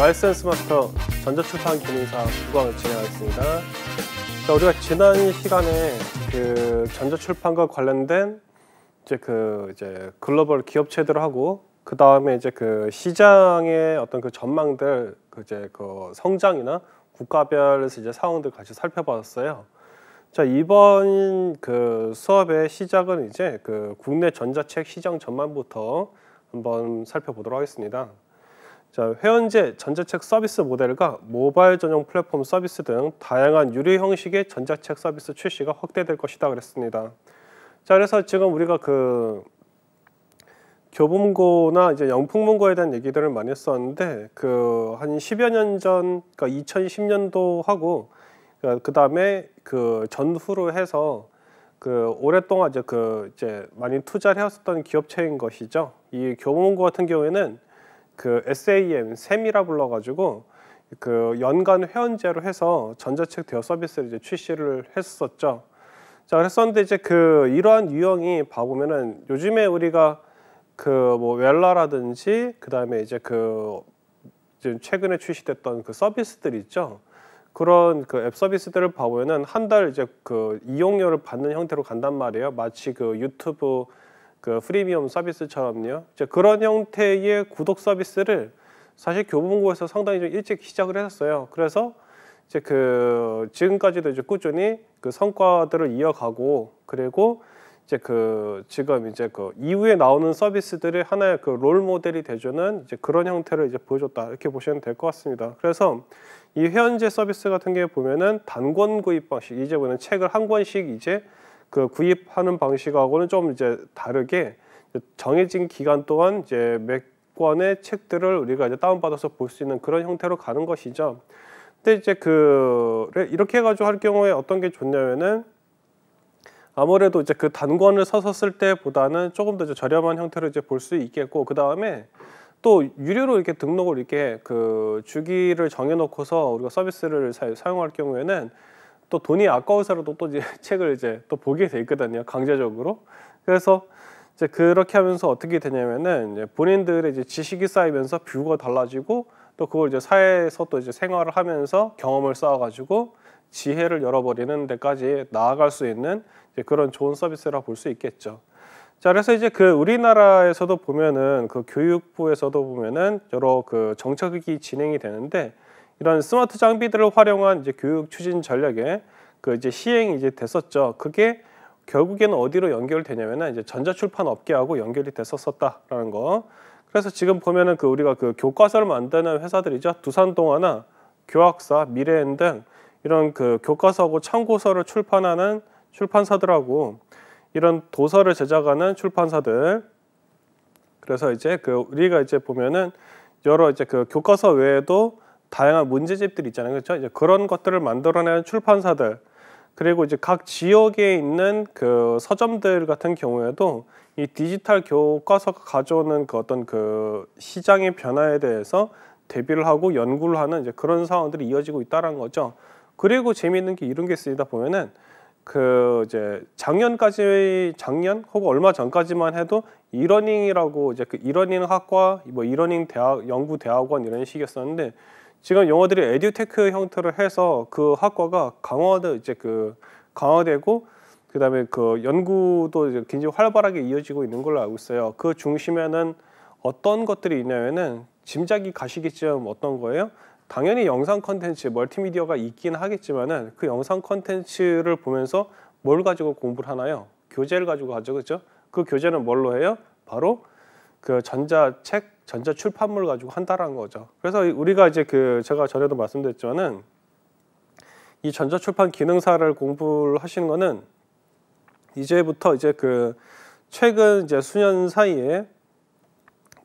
와이센스 마스터 전자출판 기능사 구강을 진행하겠습니다. 자, 우리가 지난 시간에 그 전자출판과 관련된 이제 그 이제 글로벌 기업체들하고 그 다음에 이제 그 시장의 어떤 그 전망들 그 이제 그 성장이나 국가별 이제 상황들 같이 살펴봤어요. 자 이번 그 수업의 시작은 이제 그 국내 전자책 시장 전망부터 한번 살펴보도록 하겠습니다. 자, 회원제 전자책 서비스 모델과 모바일 전용 플랫폼 서비스 등 다양한 유료 형식의 전자책 서비스 출시가 확대될 것이다 그랬습니다. 자, 그래서 지금 우리가 그 교보문고나 이제 영풍문고에 대한 얘기들을 많이 했었는데 그 한 10여 년 전, 그러니까 2010년도 하고 그 다음에 그 전후로 해서 그 오랫동안 이제 그 이제 많이 투자를 해왔었던 기업체인 것이죠. 이 교보문고 같은 경우에는 그 SAM, 셈이라 불러가지고 그 연간 회원제로 해서 전자책 대여 서비스를 이제 출시를 했었죠. 자, 그랬었는데 이제 그 이러한 유형이 봐보면은 요즘에 우리가 그 뭐 웰라라든지 그 다음에 이제 그 지금 최근에 출시됐던 그 서비스들 있죠. 그런 그 앱 서비스들을 봐보면은 한 달 이제 그 이용료를 받는 형태로 간단 말이에요. 마치 그 유튜브 그 프리미엄 서비스처럼요. 이제 그런 형태의 구독 서비스를 사실 교보문고에서 상당히 좀 일찍 시작을 했었어요. 그래서 이제 그 지금까지도 이제 꾸준히 그 성과들을 이어가고 그리고 이제 그 지금 이제 그 이후에 나오는 서비스들의 하나의 그롤 모델이 돼주는 이제 그런 형태를 이제 보여줬다 이렇게 보시면 될 것 같습니다. 그래서 이 회원제 서비스 같은 게 보면은 단권 구입 방식 이제 보는 책을 한 권씩 이제 그 구입하는 방식하고는 좀 이제 다르게 정해진 기간 동안 이제 몇 권의 책들을 우리가 이제 다운받아서 볼 수 있는 그런 형태로 가는 것이죠. 근데 이제 그 이렇게 해가지고 할 경우에 어떤 게 좋냐면은 아무래도 이제 그 단권을 사서 쓸 때보다는 조금 더 저렴한 형태로 이제 볼 수 있겠고 그 다음에 또 유료로 이렇게 등록을 이렇게 그 주기를 정해놓고서 우리가 서비스를 사, 용할 경우에는 또 돈이 아까워서라도 또 이제 책을 이제 또 보게 돼 있거든요. 강제적으로. 그래서 이제 그렇게 하면서 어떻게 되냐면은 이제 본인들의 이제 지식이 쌓이면서 뷰가 달라지고 또 그걸 이제 사회에서 또 이제 생활을 하면서 경험을 쌓아가지고 지혜를 열어버리는 데까지 나아갈 수 있는 이제 그런 좋은 서비스라 볼 수 있겠죠. 자, 그래서 이제 그 우리나라에서도 보면은 그 교육부에서도 보면은 여러 그 정책이 진행이 되는데 이런 스마트 장비들을 활용한 이제 교육 추진 전략에 그 이제 시행이 이제 됐었죠. 그게 결국에는 어디로 연결되냐면은 이제 전자출판 업계하고 연결이 됐었었다라는 거. 그래서 지금 보면은 그 우리가 그 교과서를 만드는 회사들이죠. 두산동화나 교학사, 미래엔 등 이런 그 교과서하고 참고서를 출판하는 출판사들하고 이런 도서를 제작하는 출판사들. 그래서 이제 그 우리가 이제 보면은 여러 이제 그 교과서 외에도 다양한 문제집들이 있잖아요. 그렇죠? 이제 그런 것들을 만들어내는 출판사들 그리고 이제 각 지역에 있는 그 서점들 같은 경우에도 이 디지털 교과서가 가져오는 그 어떤 그 시장의 변화에 대해서 대비를 하고 연구를 하는 이제 그런 상황들이 이어지고 있다라는 거죠. 그리고 재미있는 게 이런 게 있으다 보면은 그 이제 작년까지 작년 혹은 얼마 전까지만 해도 이러닝이라고 이제 그 이러닝 학과 뭐 이러닝 대학 연구 대학원 이런 식이었었는데 지금 영어들이 에듀테크 형태로 해서 그 학과가 강화되 이제 그 강화되고 그다음에 그 연구도 이제 굉장히 활발하게 이어지고 있는 걸로 알고 있어요. 그 중심에는 어떤 것들이 있냐면은 짐작이 가시겠지만 어떤 거예요? 당연히 영상 컨텐츠, 멀티미디어가 있긴 하겠지만은 그 영상 컨텐츠를 보면서 뭘 가지고 공부를 하나요? 교재를 가지고 가죠 그렇죠? 그 교재는 뭘로 해요? 바로 그 전자책, 전자 출판물 가지고 한다라는 거죠. 그래서 우리가 이제 그 제가 전에도 말씀드렸지만은 이 전자 출판 기능사를 공부를 하시는 거는 이제부터 이제 그 최근 이제 수년 사이에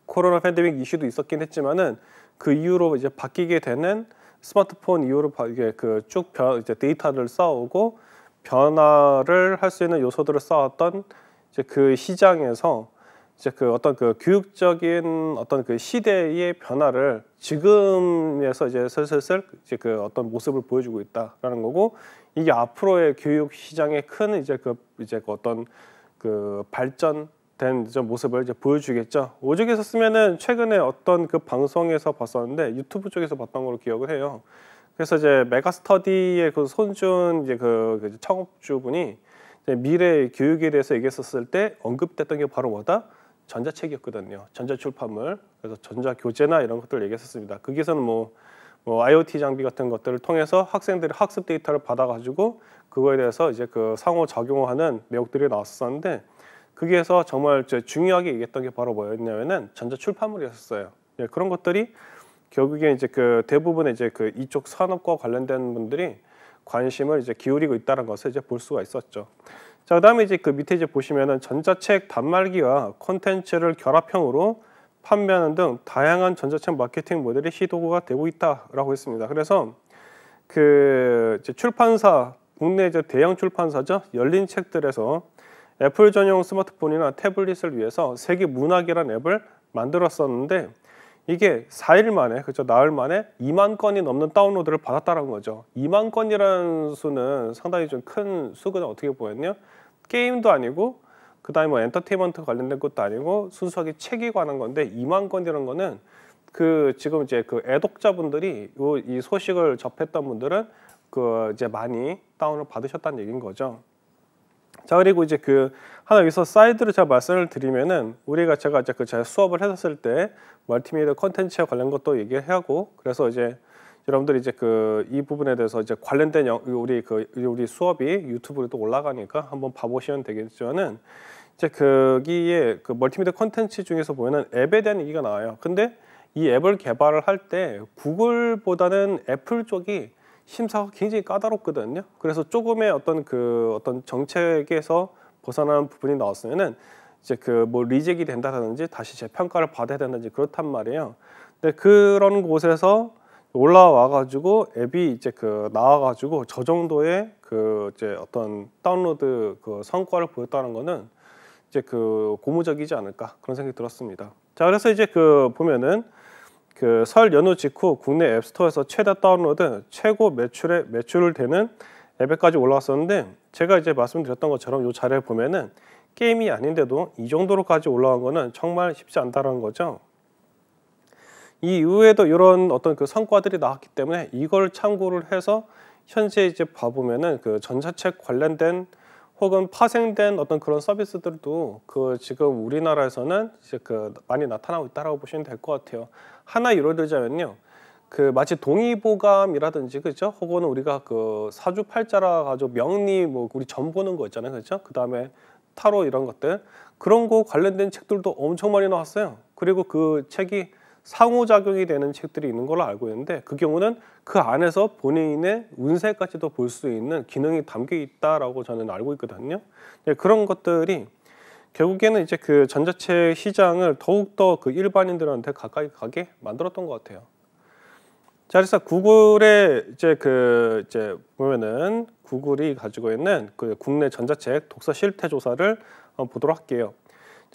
코로나 팬데믹 이슈도 있었긴 했지만은 그 이후로 이제 바뀌게 되는 스마트폰 이후로 이게 그쭉 이제 데이터를 쌓아오고 변화를 할 수 있는 요소들을 쌓았던 이제 그 시장에서 이제 그 어떤 그 교육적인 어떤 그 시대의 변화를 지금에서 이제 슬슬슬 이제 그 어떤 모습을 보여주고 있다라는 거고 이게 앞으로의 교육 시장의 큰 이제 그 이제 그 어떤 그 발전된 이 모습을 이제 보여주겠죠. 오죽에서 쓰면은 최근에 어떤 그 방송에서 봤었는데 유튜브 쪽에서 봤던 걸로 기억을 해요. 그래서 이제 메가스터디의 그 손준 이제 그 창업주분이 그 미래 교육에 대해서 얘기했었을 때 언급됐던 게 바로 뭐다? 전자책이었거든요. 전자출판물. 그래서 전자교재나 이런 것들 얘기했었습니다. 거기서는 뭐, 뭐 IoT 장비 같은 것들을 통해서 학생들이 학습 데이터를 받아가지고 그거에 대해서 이제 그 상호 작용하는 내용들이 나왔었는데 거기에서 정말 중요하게 얘기했던 게 바로 뭐였냐면은 전자출판물이었어요. 예, 그런 것들이 결국에 이제 그 대부분의 이제 그 이쪽 산업과 관련된 분들이 관심을 이제 기울이고 있다는 것을 이제 볼 수가 있었죠. 자, 그다음에 이제 그 밑에 이제 보시면은 전자책 단말기와 콘텐츠를 결합형으로 판매하는 등 다양한 전자책 마케팅 모델이 시도가 되고 있다라고 했습니다. 그래서 그 출판사 국내 이제 대형 출판사죠 열린 책들에서 애플 전용 스마트폰이나 태블릿을 위해서 세계 문학이라는 앱을 만들었었는데 이게 4일 만에 그죠 나흘 만에 2만 건이 넘는 다운로드를 받았다는 거죠. 2만 건이라는 수는 상당히 좀 큰수거 어떻게 보면요. 게임도 아니고 그다음에 뭐 엔터테인먼트 관련된 것도 아니고 순수하게 책에 관한 건데 2만 건이라는 거는 그 지금 이제 그 애독자분들이 이 소식을 접했던 분들은 그 이제 많이 다운을 받으셨다는 얘기인 거죠. 자 그리고 이제 그 하나 여기서 사이드로 제가 말씀을 드리면은 우리가 제가 이제 그 제가 수업을 했었을 때 멀티미디어 컨텐츠와 관련 것도 얘기하고 그래서 이제 여러분들이 이제 그 이 부분에 대해서 이제 관련된 영, 우리 그 우리 수업이 유튜브로 또 올라가니까 한번 봐보시면 되겠지만은 이제 거기에 그 멀티미디어 컨텐츠 중에서 보면은 앱에 대한 얘기가 나와요. 근데 이 앱을 개발을 할 때 구글보다는 애플 쪽이 심사가 굉장히 까다롭거든요. 그래서 조금의 어떤 그 어떤 정책에서 벗어나는 부분이 나왔으면은 이제 그 뭐 리젝이 된다든지 다시 재평가를 받아야 된다든지 그렇단 말이에요. 근데 그런 곳에서 올라와 가지고 앱이 이제 그 나와 가지고 저 정도의 그 이제 어떤 다운로드 그 성과를 보였다는 거는 이제 그 고무적이지 않을까 그런 생각이 들었습니다. 자, 그래서 이제 그 보면은 그설 연휴 직후 국내 앱스토어에서 최다 다운로드, 최고 매출에 매출을 되는 앱에까지 올라왔었는데 제가 이제 말씀드렸던 것처럼 이자료를 보면은 게임이 아닌데도 이 정도로까지 올라간 거는 정말 쉽지 않다라는 거죠. 이 이후에도 이런 어떤 그 성과들이 나왔기 때문에 이걸 참고를 해서 현재 이제 봐보면은 그 전자책 관련된 혹은 파생된 어떤 그런 서비스들도 그 지금 우리나라에서는 이제 그 많이 나타나고 있다라고 보시면 될 것 같아요. 하나 예로 들자면요. 그 마치 동의보감이라든지 그죠? 혹은 우리가 그 사주팔자라 가지고 명리 뭐 우리 점 보는 거 있잖아요. 그죠? 그다음에 타로 이런 것들 그런 거 관련된 책들도 엄청 많이 나왔어요. 그리고 그 책이 상호작용이 되는 책들이 있는 걸로 알고 있는데 그 경우는 그 안에서 본인의 운세까지도 볼 수 있는 기능이 담겨 있다라고 저는 알고 있거든요. 네, 그런 것들이 결국에는 이제 그 전자책 시장을 더욱더 그 일반인들한테 가까이 가게 만들었던 것 같아요. 자, 그래서 구글의 이제 그 이제 보면은 구글이 가지고 있는 그 국내 전자책 독서 실태 조사를 보도록 할게요.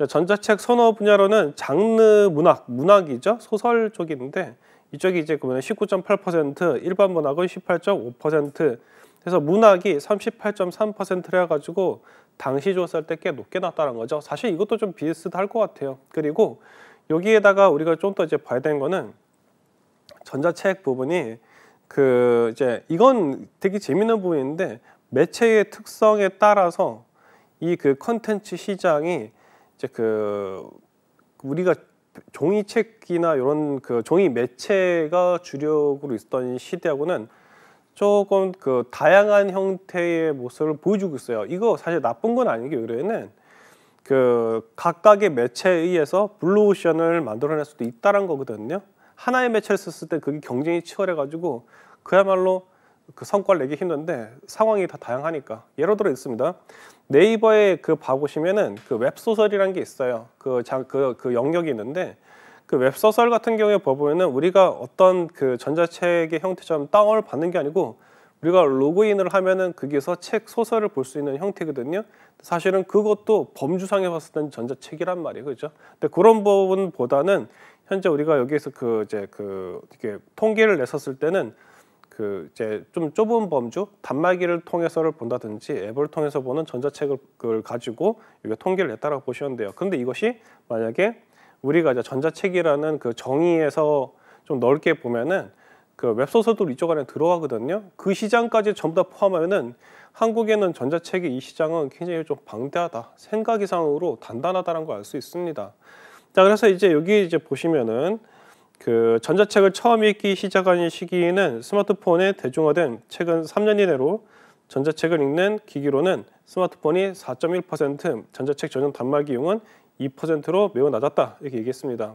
전자책 선호 분야로는 장르 문학, 문학이죠. 소설 쪽인데 이쪽이 이제 그러면 19.8%, 일반 문학은 18.5% 그래서 문학이 3 8 3해 가지고 당시 조사할 때 꽤 높게 났다는 거죠. 사실 이것도 좀 비슷할 것 같아요. 그리고 여기에다가 우리가 좀 더 이제 봐야 되는 거는 전자책 부분이 그 이제 이건 되게 재밌는 부분인데 매체의 특성에 따라서 이 그 컨텐츠 시장이 이제 그 우리가 종이책이나 이런 그 종이 매체가 주력으로 있었던 시대하고는 조금 그 다양한 형태의 모습을 보여주고 있어요. 이거 사실 나쁜 건 아닌 게 의뢰는 그 각각의 매체에 의해서 블루오션을 만들어낼 수도 있다는 거거든요. 하나의 매체를 썼을 때 그게 경쟁이 치열해가지고 그야말로 그 성과를 내기 힘든데 상황이 다 다양하니까 예로 들어 있습니다. 네이버에 그 봐보시면은 그 웹소설이란 게 있어요. 그, 자, 그, 그 영역이 있는데 그 웹소설 같은 경우에 보면은 우리가 어떤 그 전자책의 형태처럼 다운을 받는 게 아니고 우리가 로그인을 하면은 거기서 책 소설을 볼 수 있는 형태거든요. 사실은 그것도 범주상에 봤을 땐 전자책이란 말이에요. 그죠? 근데 그런 부분보다는 현재 우리가 여기에서 그 이제 그 이렇게 통계를 냈었을 때는 그 이제 좀 좁은 범주 단말기를 통해서를 본다든지 앱을 통해서 보는 전자책을 그걸 가지고 이게 통계를 냈다고 보시면 돼요. 근데 이것이 만약에 우리가 이제 전자책이라는 그 정의에서 좀 넓게 보면은 그 웹소설도 이쪽 안에 들어가거든요. 그 시장까지 전부 다 포함하면은 한국에는 전자책의 이 시장은 굉장히 좀 방대하다. 생각 이상으로 단단하다는 걸 알 수 있습니다. 자, 그래서 이제 여기 이제 보시면은 그 전자책을 처음 읽기 시작한 시기는 스마트폰에 대중화된 최근 3년 이내로 전자책을 읽는 기기로는 스마트폰이 4.1%, 전자책 전용 단말기 용은 2%로 매우 낮았다 이렇게 얘기했습니다.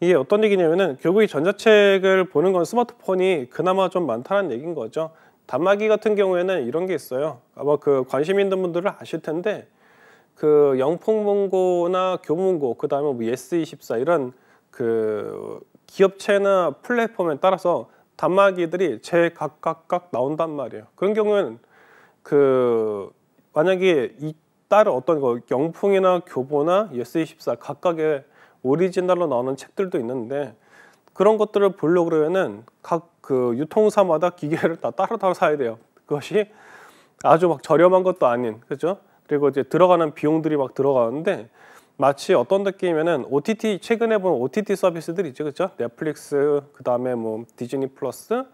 이게 어떤 얘기냐면은 결국 이 전자책을 보는 건 스마트폰이 그나마 좀 많다는 얘기인 거죠. 단말기 같은 경우에는 이런 게 있어요. 아마 그 관심 있는 분들은 아실 텐데 그 영풍문고나 교문고 그 다음에 뭐예2 4 이런 그 기업체나 플랫폼에 따라서 단말기들이 제각각각 나온단 말이에요. 그런 경우에는 그 만약에 이따로 어떤 거 영풍이나 교보나 예스24 각각의 오리지널로 나오는 책들도 있는데 그런 것들을 보려고 그러면은 각 그 유통사마다 기계를 다 따로 따로 사야 돼요. 그것이 아주 막 저렴한 것도 아닌 그죠? 그리고 이제 들어가는 비용들이 막 들어가는데 마치 어떤 느낌이면은 OTT 최근에 본 OTT 서비스들 있죠, 그렇죠? 넷플릭스, 그 다음에 뭐 디즈니 플러스,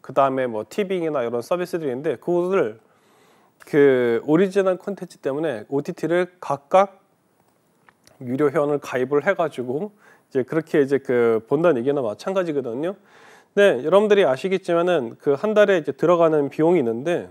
그 다음에 뭐 티빙이나 이런 서비스들이있는데 그것을 그 오리지널 콘텐츠 때문에 OTT를 각각 유료 회원을 가입을 해가지고 이제 그렇게 이제 그 본다는 얘기나 마찬가지거든요. 네, 여러분들이 아시겠지만은 그 한 달에 이제 들어가는 비용이 있는데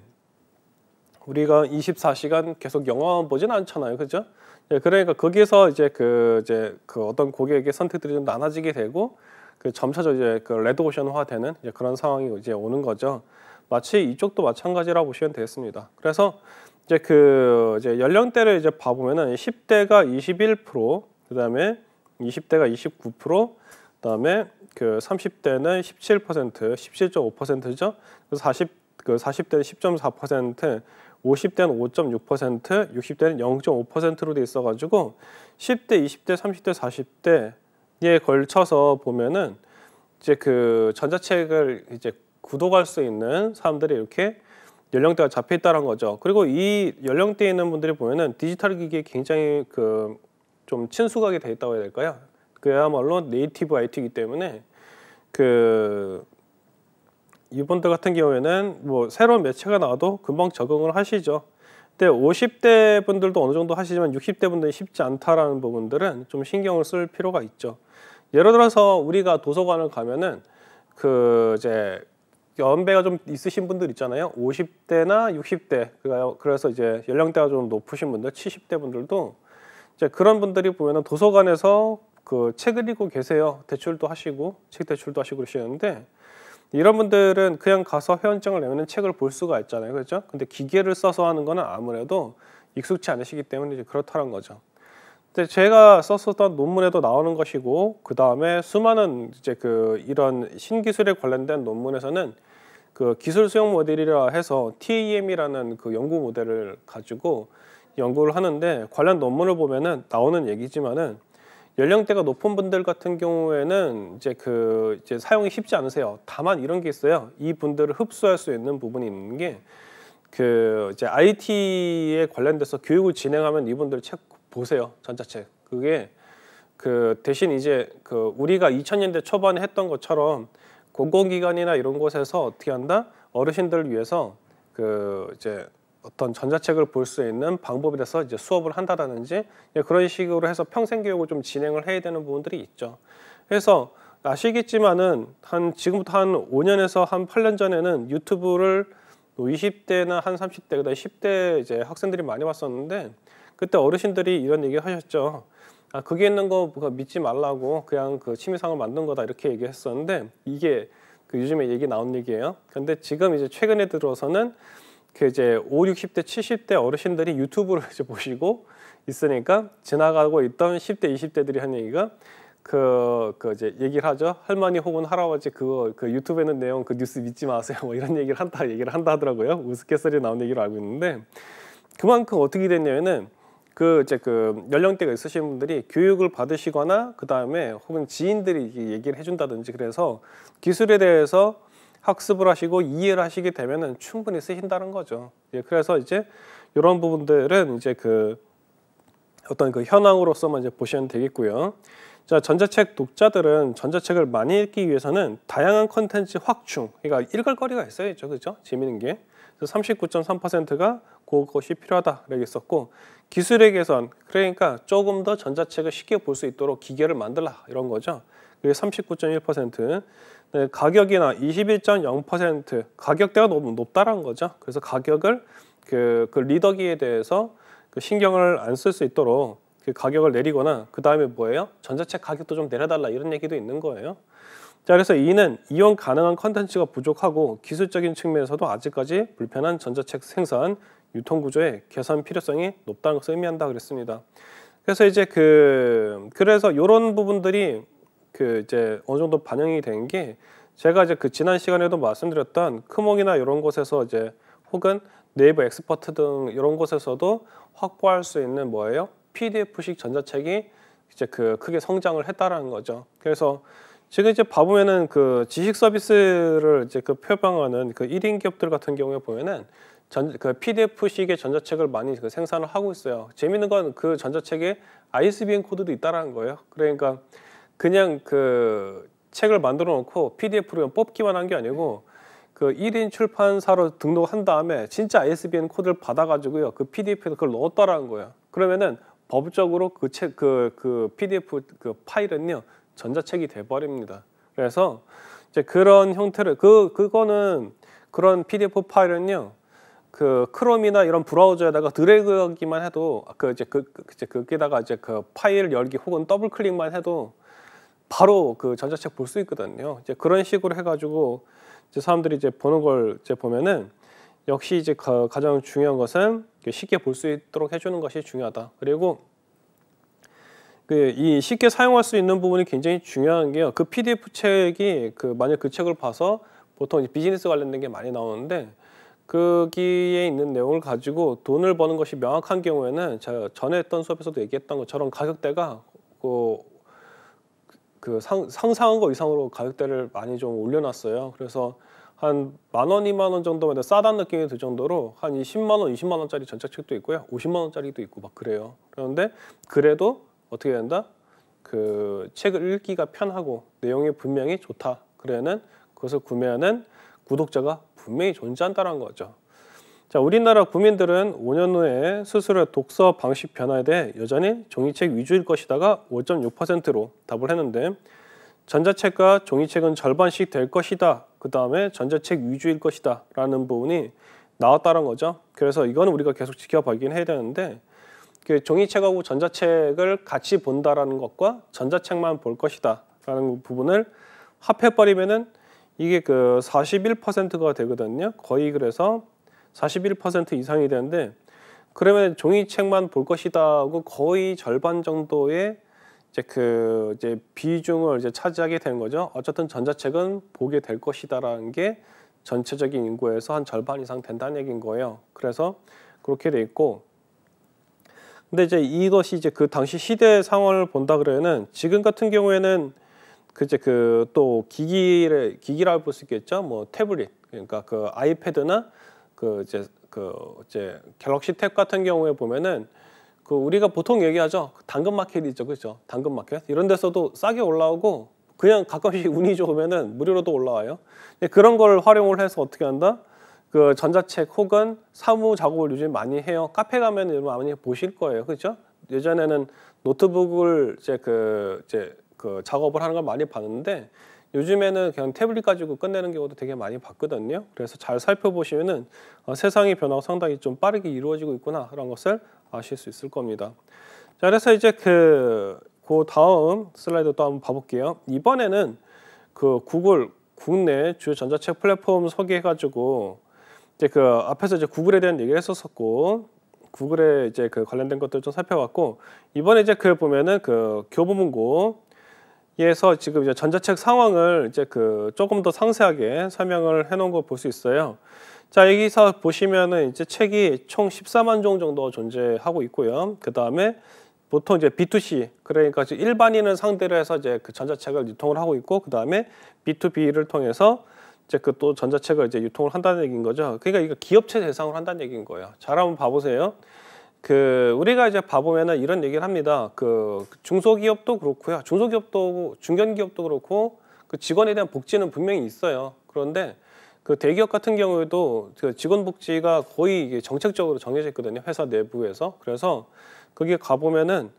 우리가 24시간 계속 영화만 보진 않잖아요, 그죠? 예, 그러니까 거기에서 이제 그 이제 그 어떤 고객의 선택들이 좀 나눠지게 되고 그 점차적 이제 그 레드오션화되는 이제 그런 상황이 이제 오는 거죠. 마치 이쪽도 마찬가지라고 보시면 되겠습니다. 그래서 이제 그 이제 연령대를 이제 봐보면은 10대가 21%, 그다음에 20대가 29%, 그다음에 그 30대는 17%, 17.5%죠. 그래서 40 그 40대는 10.4%, 50대는 5.6%, 60대는 0.5%로 돼 있어가지고 10대, 20대, 30대, 40대에 걸쳐서 보면은 이제 그 전자책을 이제 구독할 수 있는 사람들이 이렇게 연령대가 잡혀 있다는 거죠. 그리고 이 연령대에 있는 분들이 보면은 디지털 기기에 굉장히 그 좀 친숙하게 돼 있다고 해야 될까요? 그야말로 네이티브 IT이기 때문에 그 이분들 같은 경우에는 뭐 새로운 매체가 나와도 금방 적응을 하시죠. 근데 50대 분들도 어느 정도 하시지만 60대 분들이 쉽지 않다라는 부분들은 좀 신경을 쓸 필요가 있죠. 예를 들어서 우리가 도서관을 가면은 그 이제 연배가 좀 있으신 분들 있잖아요. 50대나 60대 그래서 이제 연령대가 좀 높으신 분들, 70대 분들도 이제 그런 분들이 보면은 도서관에서 그 책을 읽고 계세요. 대출도 하시고 책 대출도 하시고 그러시는데 이런 분들은 그냥 가서 회원증을 내면 책을 볼 수가 있잖아요. 그렇죠? 근데 기계를 써서 하는 거는 아무래도 익숙치 않으시기 때문에 이제 그렇다는 거죠. 근데 제가 썼었던 논문에도 나오는 것이고 그 다음에 수많은 이제 그 이런 신기술에 관련된 논문에서는 그 기술 수용 모델이라 해서 TAM이라는 e 그 연구 모델을 가지고 연구를 하는데 관련 논문을 보면은 나오는 얘기지만은 연령대가 높은 분들 같은 경우에는 이제 그 이제 사용이 쉽지 않으세요. 다만 이런 게 있어요. 이 분들을 흡수할 수 있는 부분이 있는 게 그 이제 IT에 관련돼서 교육을 진행하면 이분들 책 보세요. 전자책. 그게 그 대신 이제 그 우리가 2000년대 초반에 했던 것처럼 공공기관이나 이런 곳에서 어떻게 한다? 어르신들을 위해서 그 이제 어떤 전자책을 볼 수 있는 방법에 대해서 이제 수업을 한다든지 그런 식으로 해서 평생 교육을 좀 진행을 해야 되는 부분들이 있죠. 그래서 아시겠지만은 한 지금부터 한 5년에서 한 8년 전에는 유튜브를 20대나 뭐 한 30대 그다음 10대 이제 학생들이 많이 봤었는데 그때 어르신들이 이런 얘기 하셨죠. 아 그게 있는 거 믿지 말라고 그냥 그 취미상을 만든 거다 이렇게 얘기했었는데 이게 그 요즘에 얘기 나온 얘기예요. 근데 지금 이제 최근에 들어서는 그 이제 5, 60대, 70대 어르신들이 유튜브를 이제 보시고 있으니까 지나가고 있던 10대, 20대들이 한 얘기가 그, 그 이제 얘기를 하죠. 할머니 혹은 할아버지 그거 그 유튜브에 있는 내용 그 뉴스 믿지 마세요. 뭐 이런 얘기를 한다 얘기를 한다 하더라고요. 우스갯소리 나온 얘기로 알고 있는데 그만큼 어떻게 됐냐면은 그 이제 그 연령대가 있으신 분들이 교육을 받으시거나 그 다음에 혹은 지인들이 얘기를 해준다든지 그래서 기술에 대해서 학습을 하시고 이해를 하시게 되면은 충분히 쓰신다는 거죠. 예, 그래서 이제 이런 부분들은 이제 그 어떤 그 현황으로서만 이제 보시면 되겠고요. 자, 전자책 독자들은 전자책을 많이 읽기 위해서는 다양한 컨텐츠 확충, 그러니까 읽을 거리가 있어야죠. 그죠? 재미는 게. 39.3%가 그것이 필요하다. 이렇게 었고 기술의 개선, 그러니까 조금 더 전자책을 쉽게 볼 수 있도록 기계를 만들라. 이런 거죠. 그게 39.1%. 네, 가격이나 21.0% 가격대가 너무 높다라는 거죠. 그래서 가격을 그, 그 리더기에 대해서 그 신경을 안 쓸 수 있도록 그 가격을 내리거나 그 다음에 뭐예요? 전자책 가격도 좀 내려달라 이런 얘기도 있는 거예요. 자 그래서 이는 이용 가능한 컨텐츠가 부족하고 기술적인 측면에서도 아직까지 불편한 전자책 생산 유통 구조의 개선 필요성이 높다는 것을 의미한다 그랬습니다. 그래서 이제 그 그래서 이런 부분들이 그 이제 어느 정도 반영이 된 게 제가 이제 그 지난 시간에도 말씀드렸던 크몽이나 이런 곳에서 이제 혹은 네이버 엑스퍼트 등 이런 곳에서도 확보할 수 있는 뭐예요? PDF식 전자책이 이제 그 크게 성장을 했다라는 거죠. 그래서 지금 이제 봐보면은 그 지식 서비스를 이제 그 표방하는 그 1인 기업들 같은 경우에 보면은 전, 그 PDF식의 전자책을 많이 그 생산을 하고 있어요. 재밌는 건 그 전자책에 ISBN 코드도 있다라는 거예요. 그러니까 그냥 그 책을 만들어 놓고 PDF로 뽑기만 한 게 아니고 그 1인 출판사로 등록한 다음에 진짜 ISBN 코드를 받아가지고요. 그 PDF에서 그걸 넣었다라는 거예요. 그러면은 법적으로 그 책, 그, 그 PDF 그 파일은요. 전자책이 돼버립니다. 그래서 이제 그런 형태를, 그, 그거는 그런 PDF 파일은요. 그 크롬이나 이런 브라우저에다가 드래그하기만 해도 그 이제 그, 그 이제 거기다가 이제 그 파일 열기 혹은 더블 클릭만 해도 바로 그 전자책 볼 수 있거든요. 이제 그런 식으로 해가지고 이제 사람들이 이제 보는 걸 이제 보면은 역시 이제 가, 장 중요한 것은 쉽게 볼 수 있도록 해주는 것이 중요하다. 그리고 그 이 쉽게 사용할 수 있는 부분이 굉장히 중요한 게요. 그 PDF 책이 그 만약 그 책을 봐서 보통 비즈니스 관련된 게 많이 나오는데 거기에 있는 내용을 가지고 돈을 버는 것이 명확한 경우에는 제가 전에 했던 수업에서도 얘기했던 것처럼 가격대가 그그 상, 상한거 이상으로 가격대를 많이 좀 올려놨어요. 그래서 한 만 원, 이만 원 정도면 싸다는 느낌이 들 정도로 한 20만 원, 20만 원짜리 전자책도 있고요. 50만 원짜리도 있고 막 그래요. 그런데 그래도 어떻게 된다? 그 책을 읽기가 편하고 내용이 분명히 좋다. 그러는 그것을 구매하는 구독자가 분명히 존재한다는 거죠. 자, 우리나라 국민들은 5년 후에 스스로의 독서 방식 변화에 대해 여전히 종이책 위주일 것이다가 5.6%로 답을 했는데 전자책과 종이책은 절반씩 될 것이다. 그 다음에 전자책 위주일 것이다. 라는 부분이 나왔다는 거죠. 그래서 이건 우리가 계속 지켜보긴 해야 되는데 그 종이책하고 전자책을 같이 본다라는 것과 전자책만 볼 것이다 라는 부분을 합해버리면은 이게 그 41%가 되거든요 거의 그래서 41% 이상이 되는데 그러면 종이책만 볼 것이다고 거의 절반 정도의 이제 그 이제 비중을 이제 차지하게 되는 거죠. 어쨌든 전자책은 보게 될 것이다라는 게 전체적인 인구에서 한 절반 이상 된다는 얘기인 거예요. 그래서 그렇게 돼 있고 근데 이제 이것이 이제 그 당시 시대 상황을 본다 그러면은 지금 같은 경우에는 그제 그 또 기기를 기기라 고볼 수 있겠죠. 뭐 태블릿 그러니까 그 아이패드나 그 이제 그 이제 갤럭시 탭 같은 경우에 보면은 그 우리가 보통 얘기하죠 당근 마켓 있죠 그죠 당근 마켓 이런 데서도 싸게 올라오고 그냥 가끔씩 운이 좋으면은 무료로도 올라와요 그런 걸 활용을 해서 어떻게 한다 그 전자책 혹은 사무 작업을 요즘 많이 해요 카페 가면 여러분 많이 보실 거예요 그죠 예전에는 노트북을 이제 그 이제 그 작업을 하는 걸 많이 봤는데 요즘에는 그냥 태블릿 가지고 끝내는 경우도 되게 많이 봤거든요. 그래서 잘 살펴보시면은 어, 세상의 변화가 상당히 좀 빠르게 이루어지고 있구나라는 것을 아실 수 있을 겁니다. 자, 그래서 이제 그, 그 다음 슬라이드 또 한번 봐볼게요. 이번에는 그 구글 국내 주요 전자책 플랫폼 소개해가지고 이제 그 앞에서 이제 구글에 대한 얘기를 했었었고 구글에 이제 그 관련된 것들 좀 살펴봤고 이번에 이제 그 보면은 그 교보문고 에서 지금 이제 전자책 상황을 이제 그 조금 더 상세하게 설명을 해놓은 걸볼수 있어요. 자 여기서 보시면은 이제 책이 총 14만 종 정도 존재하고 있고요. 그 다음에 보통 이제 B2C 그러니까 일반인을 상대로 해서 이제 그 전자책을 유통을 하고 있고 그 다음에 B2B를 통해서 이제 그 또 전자책을 이제 유통을 한다는 얘기인 거죠. 그러니까 이거 기업체 대상으로 한다는 얘기인 거예요. 잘 한번 봐보세요. 그 우리가 이제 봐보면은 이런 얘기를 합니다. 그 중소기업도 그렇고요. 중소기업도 중견기업도 그렇고 그 직원에 대한 복지는 분명히 있어요. 그런데 그 대기업 같은 경우에도 그 직원 복지가 거의 정책적으로 정해져 있거든요. 회사 내부에서. 그래서 그게 가보면은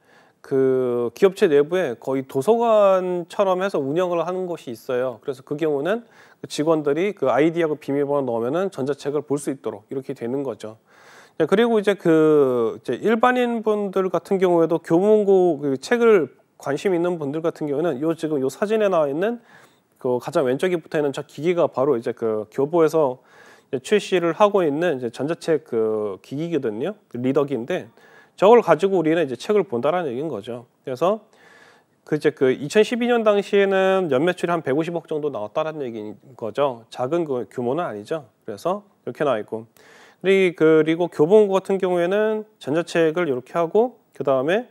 그 기업체 내부에 거의 도서관처럼 해서 운영을 하는 곳이 있어요. 그래서 그 경우는 그 직원들이 그 아이디하고 비밀번호 넣으면은 전자책을 볼 수 있도록 이렇게 되는 거죠. 네, 그리고 이제 그 이제 일반인 분들 같은 경우에도 교문고 그 책을 관심 있는 분들 같은 경우에는 요 지금 요 사진에 나와 있는 그 가장 왼쪽에 붙어 있는 저 기기가 바로 이제 그 교보에서 이제 출시를 하고 있는 이제 전자책 그 기기거든요. 그 리더기인데 저걸 가지고 우리는 이제 책을 본다라는 얘기인 거죠. 그래서 그 이제 그 2012년 당시에는 연 매출이 한 150억 정도 나왔다라는 얘기인 거죠. 작은 그 규모는 아니죠. 그래서 이렇게 나와 있고 그리고 교본고 같은 경우에는 전자책을 이렇게 하고 그 다음에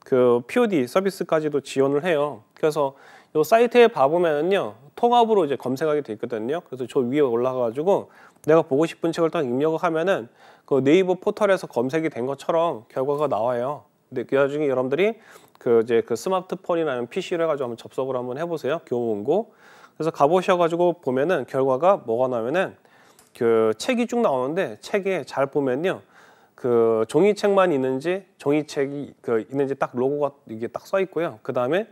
그 POD 서비스까지도 지원을 해요. 그래서 이 사이트에 봐보면요 통합으로 이제 검색하게 돼 있거든요. 그래서 저 위에 올라가가지고 내가 보고 싶은 책을 딱 입력을 하면은 그 네이버 포털에서 검색이 된 것처럼 결과가 나와요. 근데 나중에 그 여러분들이 그 이제 그 스마트폰이나 PC로 해가지고 한번 접속을 한번 해보세요. 교보고 그래서 가보셔가지고 보면은 결과가 뭐가 나면은 그 책이 쭉 나오는데 책에 잘 보면요. 그 종이책만 있는지 종이책이 그 있는지 딱 로고가 이게 딱 써 있고요. 그 다음에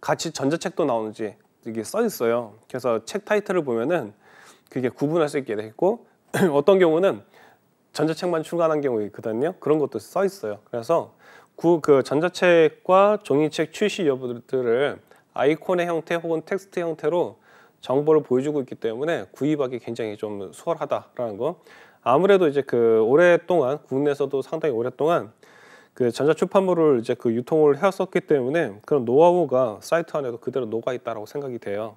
같이 전자책도 나오는지 이게 써 있어요. 그래서 책 타이틀을 보면은 그게 구분할 수 있게 되있고 어떤 경우는 전자책만 출간한 경우가 있거든요. 그런 것도 써 있어요. 그래서 그 전자책과 종이책 출시 여부들을 아이콘의 형태 혹은 텍스트 형태로 정보를 보여주고 있기 때문에 구입하기 굉장히 좀 수월하다라는 거. 아무래도 이제 그 오랫동안 국내에서도 상당히 오랫동안 그 전자 출판물을 이제 그 유통을 해왔었기 때문에 그런 노하우가 사이트 안에도 그대로 녹아 있다라고 생각이 돼요.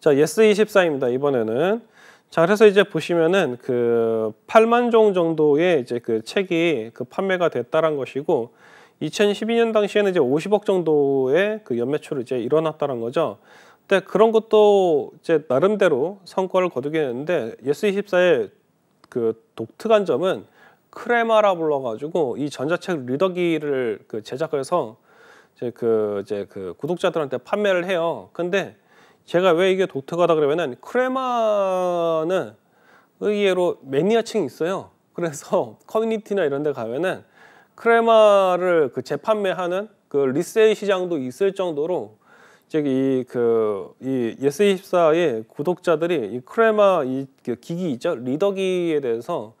자, 예스24입니다. 이번에는 자, 그래서 이제 보시면은 그 8만 종 정도의 이제 그 책이 그 판매가 됐다는 것이고 2012년 당시에는 이제 50억 정도의 그연매출을 이제 일어났다는 거죠. 근데 네, 그런 것도 이제 나름대로 성과를 거두게 했는데 예스24의 그 독특한 점은 크레마라 불러가지고 이 전자책 리더기를 그 제작해서 이제 그 이제 그 구독자들한테 판매를 해요. 근데 제가 왜 이게 독특하다 그러면은 크레마는 의외로 매니아층이 있어요. 그래서 커뮤니티나 이런 데 가면은 크레마를 그 재판매하는 그 리셀 시장도 있을 정도로 즉이그이 예스24의 구독자들이 이 크레마 이 그 기기 있죠 리더기에 대해서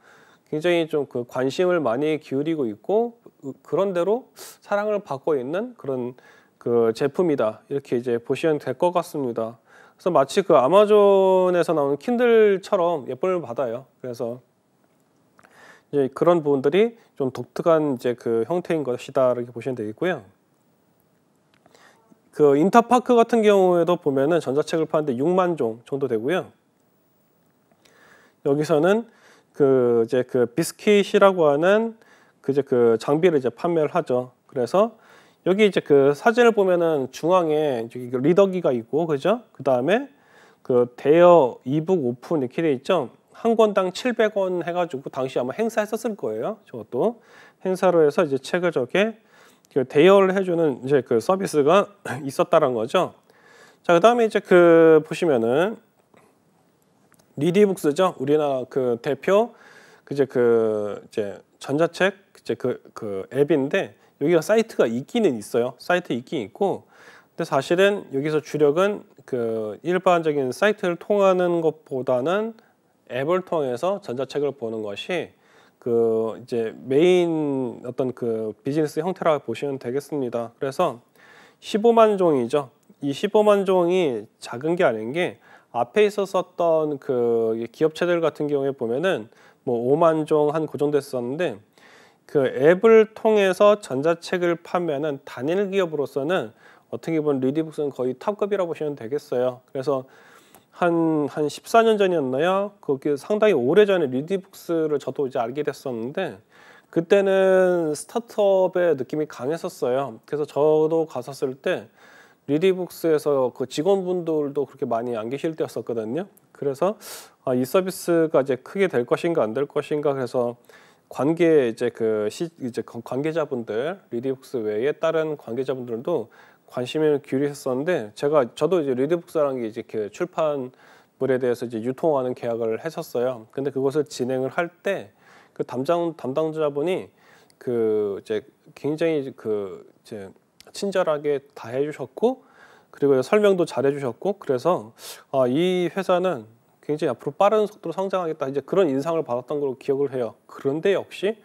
굉장히 좀 그 관심을 많이 기울이고 있고 그런대로 사랑을 받고 있는 그런 그 제품이다 이렇게 이제 보시면 될 것 같습니다. 그래서 마치 그 아마존에서 나오 킨들처럼 예쁨을 받아요. 그래서 이제 그런 부분들이 좀 독특한 이제 그 형태인 것이다 이렇게 보시면 되겠고요. 그 인터파크 같은 경우에도 보면은 전자책을 파는데 6만 종 정도 되고요. 여기서는 그 이제 그 비스킷이라고 하는 그 이제 그 장비를 이제 판매를 하죠. 그래서 여기 이제 그 사진을 보면은 중앙에 리더기가 있고 그죠? 그 다음에 그 대여 이북 오픈 이렇게 돼 있죠. 한 권당 700원 해가지고 당시 아마 행사했었을 거예요. 저것도 행사로 해서 이제 책을 저게 그 대여를 해주는 이제 그 서비스가 있었다는 거죠. 자, 그 다음에 이제 그 보시면은 리디북스죠. 우리나라 그 대표 그 이제 그 이제 전자책 이제 그, 그 앱인데 여기가 사이트가 있기는 있어요. 사이트 있긴 있고 근데 사실은 여기서 주력은 그 일반적인 사이트를 통하는 것보다는 앱을 통해서 전자책을 보는 것이 그 이제 메인 어떤 그 비즈니스 형태라고 보시면 되겠습니다. 그래서 15만 종이죠. 이 15만 종이 작은 게 아닌 게 앞에 있었었던 그 기업체들 같은 경우에 보면은 뭐 5만 종한그 정도 었는데그 앱을 통해서 전자책을 판매하는 단일 기업으로서는 어떻게 보면 리디북스는 거의 탑급이라고 보시면 되겠어요. 그래서 한, 한 14년 전이었나요? 거기 상당히 오래 전에 리디북스를 저도 이제 알게 됐었는데, 그때는 스타트업의 느낌이 강했었어요. 그래서 저도 갔었을 때, 리디북스에서 그 직원분들도 그렇게 많이 안 계실 때였었거든요. 그래서 아, 이 서비스가 이제 크게 될 것인가 안 될 것인가 그래서 관계 이제 그 시, 이제 관계자분들 리디북스 외에 다른 관계자분들도 관심을 기울였었는데 제가 저도 이제 리드북사라는 게 이제 그 출판물에 대해서 이제 유통하는 계약을 했었어요. 근데 그것을 진행을 할 때 그 담당 담당자분이 그 이제 굉장히 그 이제 친절하게 다 해주셨고 그리고 설명도 잘 해주셨고 그래서 아, 이 회사는 굉장히 앞으로 빠른 속도로 성장하겠다 이제 그런 인상을 받았던 걸로 기억을 해요. 그런데 역시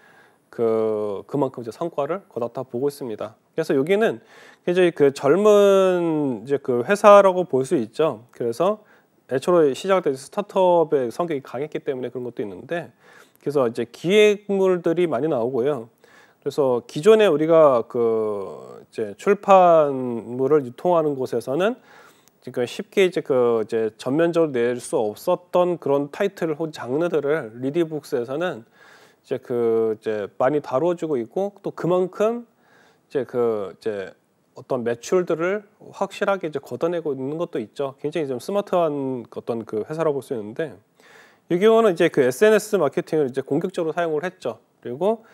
그 그만큼 이제 성과를 거뒀다 보고 있습니다. 그래서 여기는 이제 그 젊은 이제 그 회사라고 볼 수 있죠. 그래서 애초로 시작될 스타트업의 성격이 강했기 때문에 그런 것도 있는데 그래서 이제 기획물들이 많이 나오고요. 그래서 기존에 우리가 그 이제 출판물을 유통하는 곳에서는 지금 쉽게 이제 그 이제 전면적으로 낼 수 없었던 그런 타이틀 혹은 장르들을 리디북스에서는 이제 그 이제 많이 다뤄주고 있고 또 그만큼 이제 그 이제 어떤 매출들을 확실하게 이제 걷어내고 있는 것도 있죠. 굉장히 좀 스마트한 어떤 그 회사라고 볼 수 있는데 유기호는 이제 그 SNS 마케팅을 이제 공격적으로 사용을 했죠. 그리고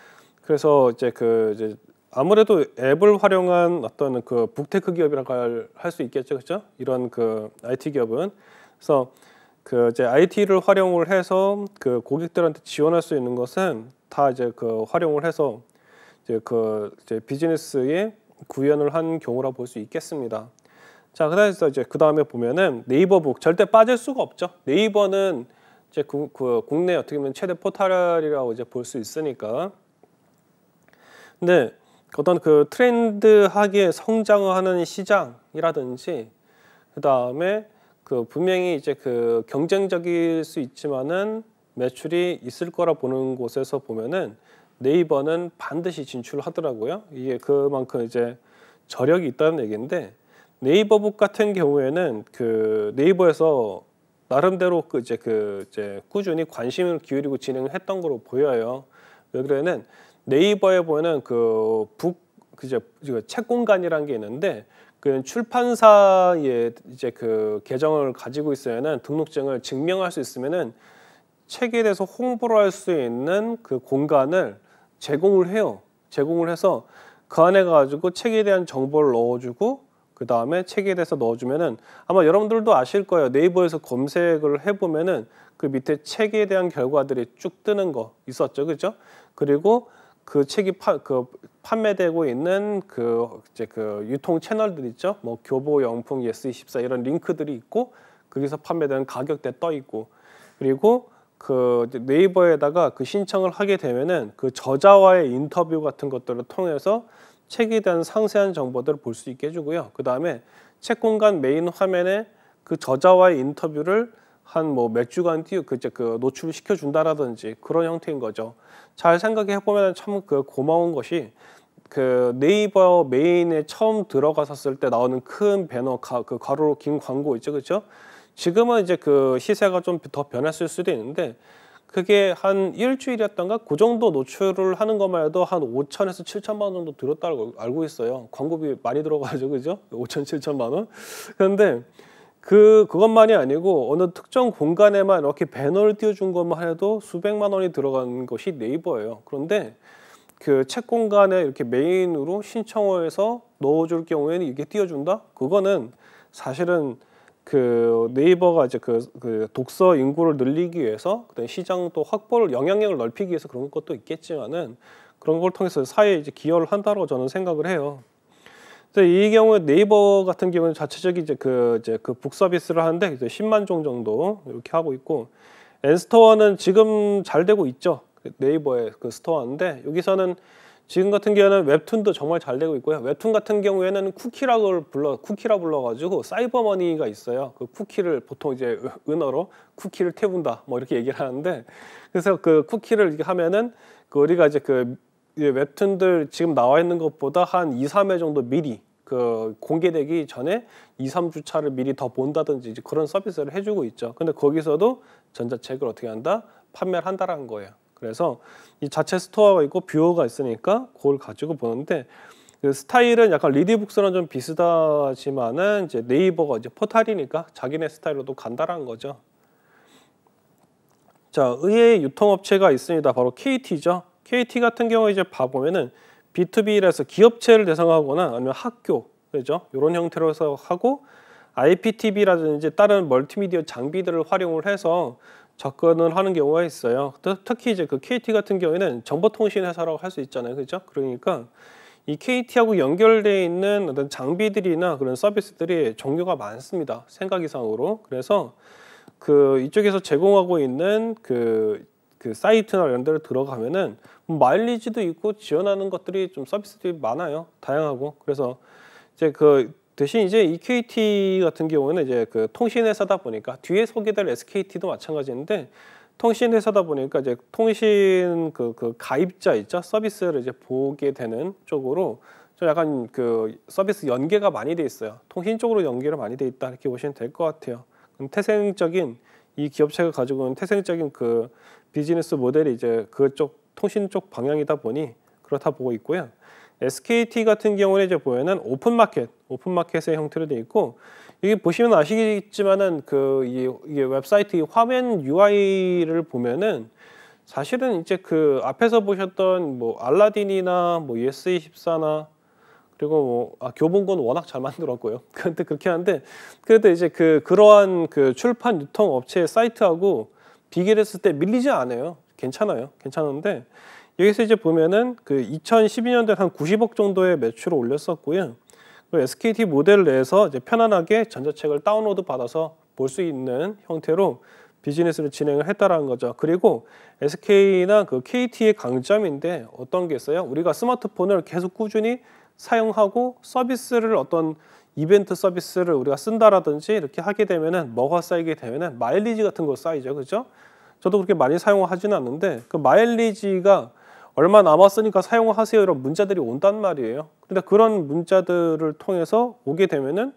그래서 이제 그 이제 아무래도 앱을 활용한 어떤 그 북테크 기업이라고 할 수 있겠죠, 그렇죠? 이런 그 IT 기업은 그래서 그 이제 IT를 활용을 해서 그 고객들한테 지원할 수 있는 것은 다 이제 그 활용을 해서 이제 그 이제 비즈니스의 구현을 한 경우라 볼 수 있겠습니다. 자, 그래서 이제 그 다음에 보면은 네이버북 절대 빠질 수가 없죠. 네이버는 이제 그, 그 국내 어떻게 보면 최대 포탈이라고 이제 볼수 있으니까. 근데 어떤 그 트렌드하게 성장하는 시장이라든지 그 다음에 그 분명히 이제 그 경쟁적일 수 있지만은 매출이 있을 거라 보는 곳에서 보면은 네이버는 반드시 진출하더라고요. 이게 그만큼 이제 저력이 있다는 얘기인데 네이버북 같은 경우에는 그 네이버에서 나름대로 그 이제 그 이제 꾸준히 관심을 기울이고 진행 했던 거로 보여요. 왜 그러냐면 네이버에 보면은 그북 그제책 그 공간이라는 게 있는데 그 출판사의 이제 그 계정을 가지고 있어야는 등록증을 증명할 수 있으면은 책에 대해서 홍보를 할 수 있는 그 공간을 제공을 해요. 제공을 해서 그 안에 가지고 책에 대한 정보를 넣어주고 그 다음에 책에 대해서 넣어주면은 아마 여러분들도 아실 거예요. 네이버에서 검색을 해보면은 그 밑에 책에 대한 결과들이 쭉 뜨는 거 있었죠, 그죠? 그리고 그 책이 파, 그 판매되고 있는 그 이제 그 유통 채널들 있죠. 뭐 교보, 영풍, s 2 4 이런 링크들이 있고 거기서 판매되는 가격대 떠 있고 그리고 그 네이버에다가 그 신청을 하게 되면은 그 저자와의 인터뷰 같은 것들을 통해서 책에 대한 상세한 정보들을 볼 수 있게 해주고요. 그 다음에 책 공간 메인 화면에 그 저자와의 인터뷰를 한 뭐 몇 주간 뒤에 그, 그 노출을 시켜준다라든지 그런 형태인 거죠. 잘 생각해 보면 참 그 고마운 것이 그 네이버 메인에 처음 들어가셨을 때 나오는 큰 배너 가, 그 가로로 긴 광고 있죠, 그렇죠? 지금은 이제 그 시세가 좀 더 변했을 수도 있는데 그게 한 일주일이었던가 그 정도 노출을 하는 것만 해도 한 5천에서 7천만 원 정도 들었다고 알고 있어요. 광고비 많이 들어가죠, 그죠? 5천, 7천만 원. 그런데 그 그것만이 아니고 어느 특정 공간에만 이렇게 배너를 띄워준 것만 해도 수백만 원이 들어간 것이 네이버예요. 그런데 그 책 공간에 이렇게 메인으로 신청을 해서 넣어줄 경우에는 이게 띄워준다? 그거는 사실은 그 네이버가 이제 그, 그 독서 인구를 늘리기 위해서 그다음 시장도 확보를 영향력을 넓히기 위해서 그런 것도 있겠지만은 그런 걸 통해서 사회에 이제 기여를 한다고 저는 생각을 해요. 이 경우에 네이버 같은 경우는 자체적인 이제 그 이제 그 북 서비스를 하는데 이제 10만 종 정도 이렇게 하고 있고 엔스토어는 지금 잘 되고 있죠. 그 네이버의 그 스토어인데 여기서는 지금 같은 경우에는 웹툰도 정말 잘 되고 있고요. 웹툰 같은 경우에는 쿠키라고 불러 쿠키라 불러가지고 사이버머니가 있어요. 그 쿠키를 보통 이제 은어로 쿠키를 태운다 뭐 이렇게 얘기를 하는데 그래서 그 쿠키를 이렇게 하면은 그 우리가 이제 그 웹툰들 지금 나와 있는 것보다 한 2, 3회 정도 미리 그 공개되기 전에 2, 3주차를 미리 더 본다든지 그런 서비스를 해주고 있죠. 근데 거기서도 전자책을 어떻게 한다? 판매를 한다라는 거예요. 그래서 이 자체 스토어가 있고 뷰어가 있으니까 그걸 가지고 보는데 그 스타일은 약간 리디북스랑 좀 비슷하지만은 이제 네이버가 이제 포탈이니까 자기네 스타일로도 간다라는 거죠. 자, 의외의 유통업체가 있습니다. 바로 KT죠. KT 같은 경우에 이제 봐보면은 B2B라서 기업체를 대상하거나 아니면 학교, 그죠? 이런 형태로 서 하고 IPTV라든지 다른 멀티미디어 장비들을 활용을 해서 접근을 하는 경우가 있어요. 특히 이제 그 KT 같은 경우에는 정보통신 회사라고 할 수 있잖아요, 그죠 그러니까 이 KT하고 연결되어 있는 어떤 장비들이나 그런 서비스들이 종류가 많습니다. 생각 이상으로. 그래서 그 이쪽에서 제공하고 있는 그, 그 사이트나 이런 데를 들어가면은 뭐 마일리지도 있고 지원하는 것들이 좀 서비스들이 많아요. 다양하고. 그래서 이제 그 대신 이제 EKT 같은 경우는 이제 그 통신회사다 보니까 뒤에 소개될 SKT도 마찬가지인데 통신회사다 보니까 이제 통신 그, 그 가입자 있죠 서비스를 이제 보게 되는 쪽으로 좀 약간 그 서비스 연계가 많이 돼 있어요 통신 쪽으로 연계를 많이 돼 있다 이렇게 보시면 될 것 같아요 그럼 태생적인 이 기업체가 가지고 있는 태생적인 그 비즈니스 모델이 이제 그쪽 통신 쪽 방향이다 보니 그렇다 보고 있고요. SKT 같은 경우에 이제 보면은 오픈마켓, 오픈마켓의 형태로 되어 있고 여기 보시면 아시겠지만은 그 이게 웹사이트 화면 UI를 보면은 사실은 이제 그 앞에서 보셨던 뭐 알라딘이나 뭐 ES24나 그리고 뭐 아, 교본권 워낙 잘 만들었고요. 그런데 그렇게 하는데 그래도 이제 그 그러한 그 출판 유통 업체 사이트하고 비교했을 때 밀리지 않아요. 괜찮아요. 괜찮은데 여기서 이제 보면은 그 2012년도에 한 90억 정도의 매출을 올렸었고요. SKT 그 모델 내에서 이제 편안하게 전자책을 다운로드 받아서 볼 수 있는 형태로 비즈니스를 진행을 했다라는 거죠. 그리고 SK나 그 KT의 강점인데 어떤 게 있어요? 우리가 스마트폰을 계속 꾸준히 사용하고 서비스를 어떤 이벤트 서비스를 우리가 쓴다라든지 이렇게 하게 되면은 뭐가 쌓이게 되면은 마일리지 같은 거 쌓이죠. 그죠? 저도 그렇게 많이 사용하지는 않는데 그 마일리지가 얼마 남았으니까 사용하세요 이런 문자들이 온단 말이에요. 근데 그런 문자들을 통해서 오게 되면은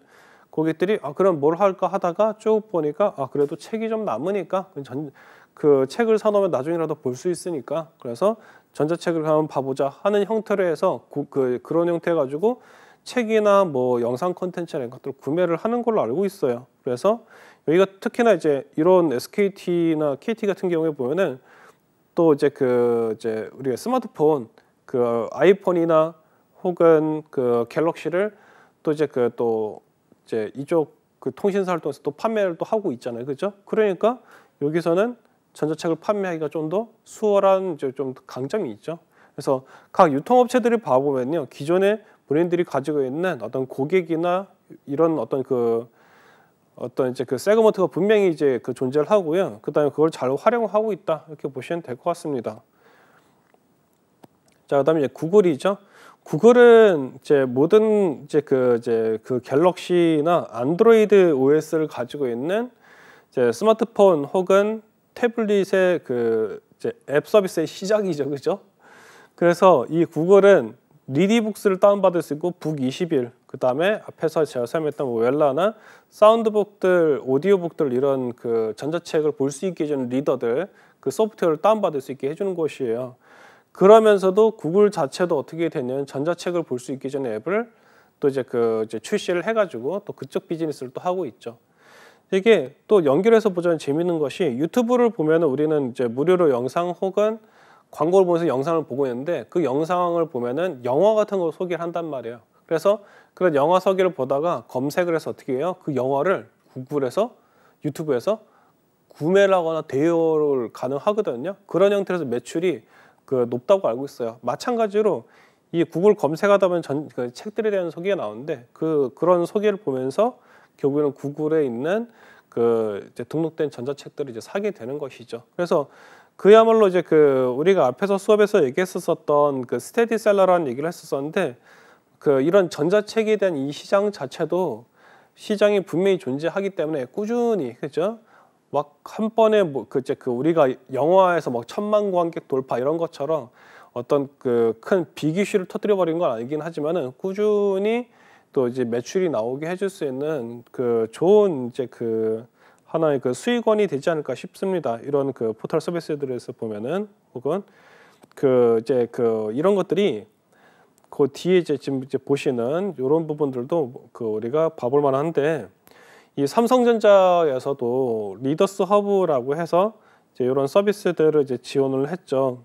고객들이 아 그럼 뭘 할까 하다가 쭉 보니까 아 그래도 책이 좀 남으니까 그 전, 그 책을 사놓으면 나중이라도 볼 수 있으니까 그래서 전자책을 한번 봐보자 하는 형태로 해서 고, 그, 그런 형태 가지고 책이나 뭐 영상 컨텐츠 이런 것들을 구매를 하는 걸로 알고 있어요. 그래서 여기가 특히나 이제 이런 SKT나 KT 같은 경우에 보면은 또 이제 그 이제 우리가 스마트폰 그 아이폰이나 혹은 그 갤럭시를 또 이제 그 또 이제 이쪽 그 통신사를 통해서 또 판매를 또 하고 있잖아요. 그죠? 그러니까 여기서는 전자책을 판매하기가 좀 더 수월한 이제 좀 강점이 있죠. 그래서 각 유통업체들을 봐보면요. 기존의 브랜드들이 가지고 있는 어떤 고객이나 이런 어떤 그 어떤 이제 그 세그먼트가 분명히 이제 그 존재를 하고요. 그다음에 그걸 잘 활용하고 있다 이렇게 보시면 될 것 같습니다. 자, 그다음에 이제 구글이죠. 구글은 이제 모든 이제 그 이제 그 갤럭시나 안드로이드 OS를 가지고 있는 이제 스마트폰 혹은 태블릿의 그 이제 앱 서비스의 시작이죠, 그죠? 그래서 이 구글은 리디북스를 다운받을 수 있고 북 20일 그 다음에 앞에서 제가 설명했던 뭐 웰라나 사운드북들, 오디오북들 이런 그 전자책을 볼 수 있게 해주는 리더들 그 소프트웨어를 다운받을 수 있게 해주는 곳이에요 그러면서도 구글 자체도 어떻게 되냐면 전자책을 볼 수 있게 해주는 앱을 또 이제 그 이제 출시를 해가지고 또 그쪽 비즈니스를 또 하고 있죠. 이게 또 연결해서 보자면 재밌는 것이 유튜브를 보면 우리는 이제 무료로 영상 혹은 광고를 보면서 영상을 보고 있는데 그 영상을 보면은 영화 같은 걸 소개를 한단 말이에요. 그래서 그런 영화 소개를 보다가 검색을 해서 어떻게 해요? 그 영화를 구글에서 유튜브에서 구매를 하거나 대여를 가능하거든요. 그런 형태에서 매출이 그 높다고 알고 있어요. 마찬가지로 이 구글 검색하다 보면 전, 그 책들에 대한 소개가 나오는데 그 그런 소개를 보면서 결국에는 구글에 있는 그 등록된 전자책들을 이제 사게 되는 것이죠. 그래서 그야말로 이제 그 우리가 앞에서 수업에서 얘기했었던 그 스테디셀러라는 얘기를 했었었는데 그 이런 전자책에 대한 이 시장 자체도 시장이 분명히 존재하기 때문에 꾸준히 그죠? 막 한 번에 뭐그 제그 우리가 영화에서 막 천만 관객 돌파 이런 것처럼 어떤 그 큰 비기슈를 터뜨려 버린 건 아니긴 하지만은 꾸준히 또 이제 매출이 나오게 해줄 수 있는 그 좋은 이제 그 하나의 그 수익원이 되지 않을까 싶습니다. 이런 그 포털 서비스들에서 보면은 혹은 그 이제 그 이런 것들이 그 뒤에 이제 지금 이제 보시는 이런 부분들도 그 우리가 봐볼 만한데 이 삼성전자에서도 리더스 허브라고 해서 이제 이런 서비스들을 이제 지원을 했죠.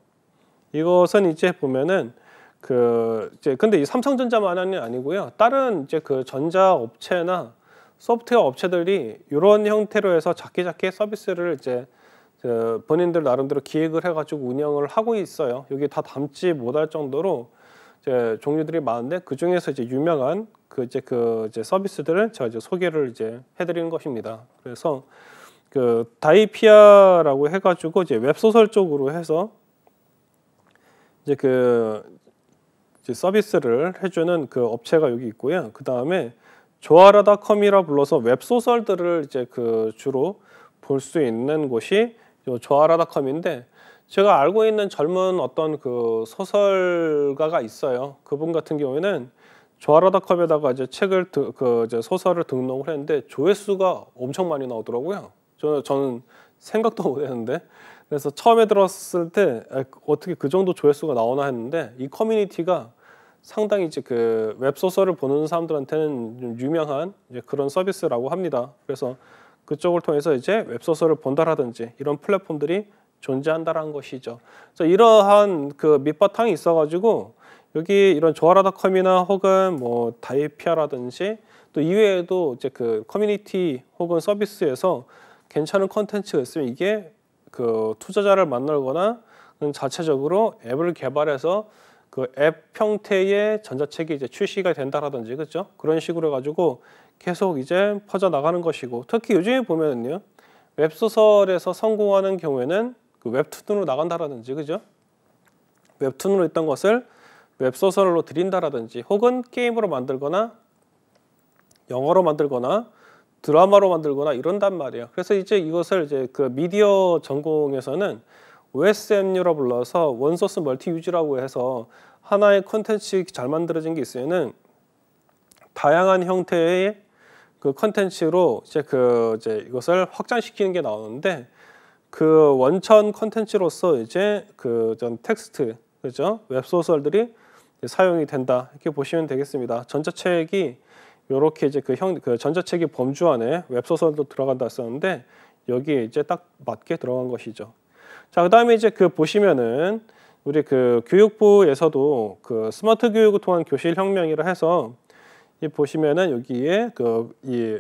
이것은 이제 보면은 그 이제 근데 이 삼성전자만이 아니고요. 다른 이제 그 전자 업체나 소프트웨어 업체들이 이런 형태로 해서 작게 작게 서비스를 이제 그 본인들 나름대로 기획을 해가지고 운영을 하고 있어요. 여기 다 담지 못할 정도로 이제 종류들이 많은데 그 중에서 이제 유명한 그 이제 그 이제 서비스들을 제가 이제 소개를 이제 해드리는 것입니다. 그래서 그 다이피아라고 해가지고 이제 웹 소설 쪽으로 해서 이제 그 이제 서비스를 해주는 그 업체가 여기 있고요. 그 다음에 조아라닷컴이라 불러서 웹 소설들을 이제 그 주로 볼 수 있는 곳이 조아라닷컴인데 제가 알고 있는 젊은 어떤 그 소설가가 있어요. 그분 같은 경우에는 조아라닷컴에다가 이제 책을 그 이제 소설을 등록을 했는데 조회수가 엄청 많이 나오더라고요. 저는 저는 생각도 못했는데 그래서 처음에 들었을 때 아, 어떻게 그 정도 조회수가 나오나 했는데 이 커뮤니티가 상당히 이제 그 웹소설을 보는 사람들한테는 유명한 그런 서비스라고 합니다. 그래서 그쪽을 통해서 이제 웹소설을 본다라든지 이런 플랫폼들이 존재한다라는 것이죠. 그래서 이러한 그 밑바탕이 있어가지고 여기 이런 조화라닷컴이나 혹은 뭐 다이피아라든지 또 이외에도 이제 그 커뮤니티 혹은 서비스에서 괜찮은 컨텐츠가 있으면 이게 그 투자자를 만나거나 자체적으로 앱을 개발해서 그앱 형태의 전자책이 이제 출시가 된다라든지 그죠 그런 식으로 가지고 계속 이제 퍼져 나가는 것이고 특히 요즘에 보면은요 웹 소설에서 성공하는 경우에는 그 웹툰으로 나간다라든지 그죠 웹툰으로 있던 것을 웹 소설로 들인다라든지 혹은 게임으로 만들거나 영어로 만들거나 드라마로 만들거나 이런단 말이에요. 그래서 이제 이것을 이제 그 미디어 전공에서는 o s m 으로 불러서 원소스 멀티 유지라고 해서 하나의 컨텐츠 잘 만들어진 게 있으면은 다양한 형태의 그 컨텐츠로 이제 그 이제 이것을 확장시키는 게 나오는데 그 원천 컨텐츠로서 이제 그 전 텍스트 그죠 웹 소설들이 사용이 된다 이렇게 보시면 되겠습니다. 전자책이 이렇게 이제 그형그 그 전자책이 범주 안에 웹 소설도 들어간다 했었는데 여기에 이제 딱 맞게 들어간 것이죠. 자, 그 다음에 이제 그 보시면은 우리 그 교육부에서도 그 스마트 교육을 통한 교실 혁명이라 해서 이 보시면은 여기에 그 이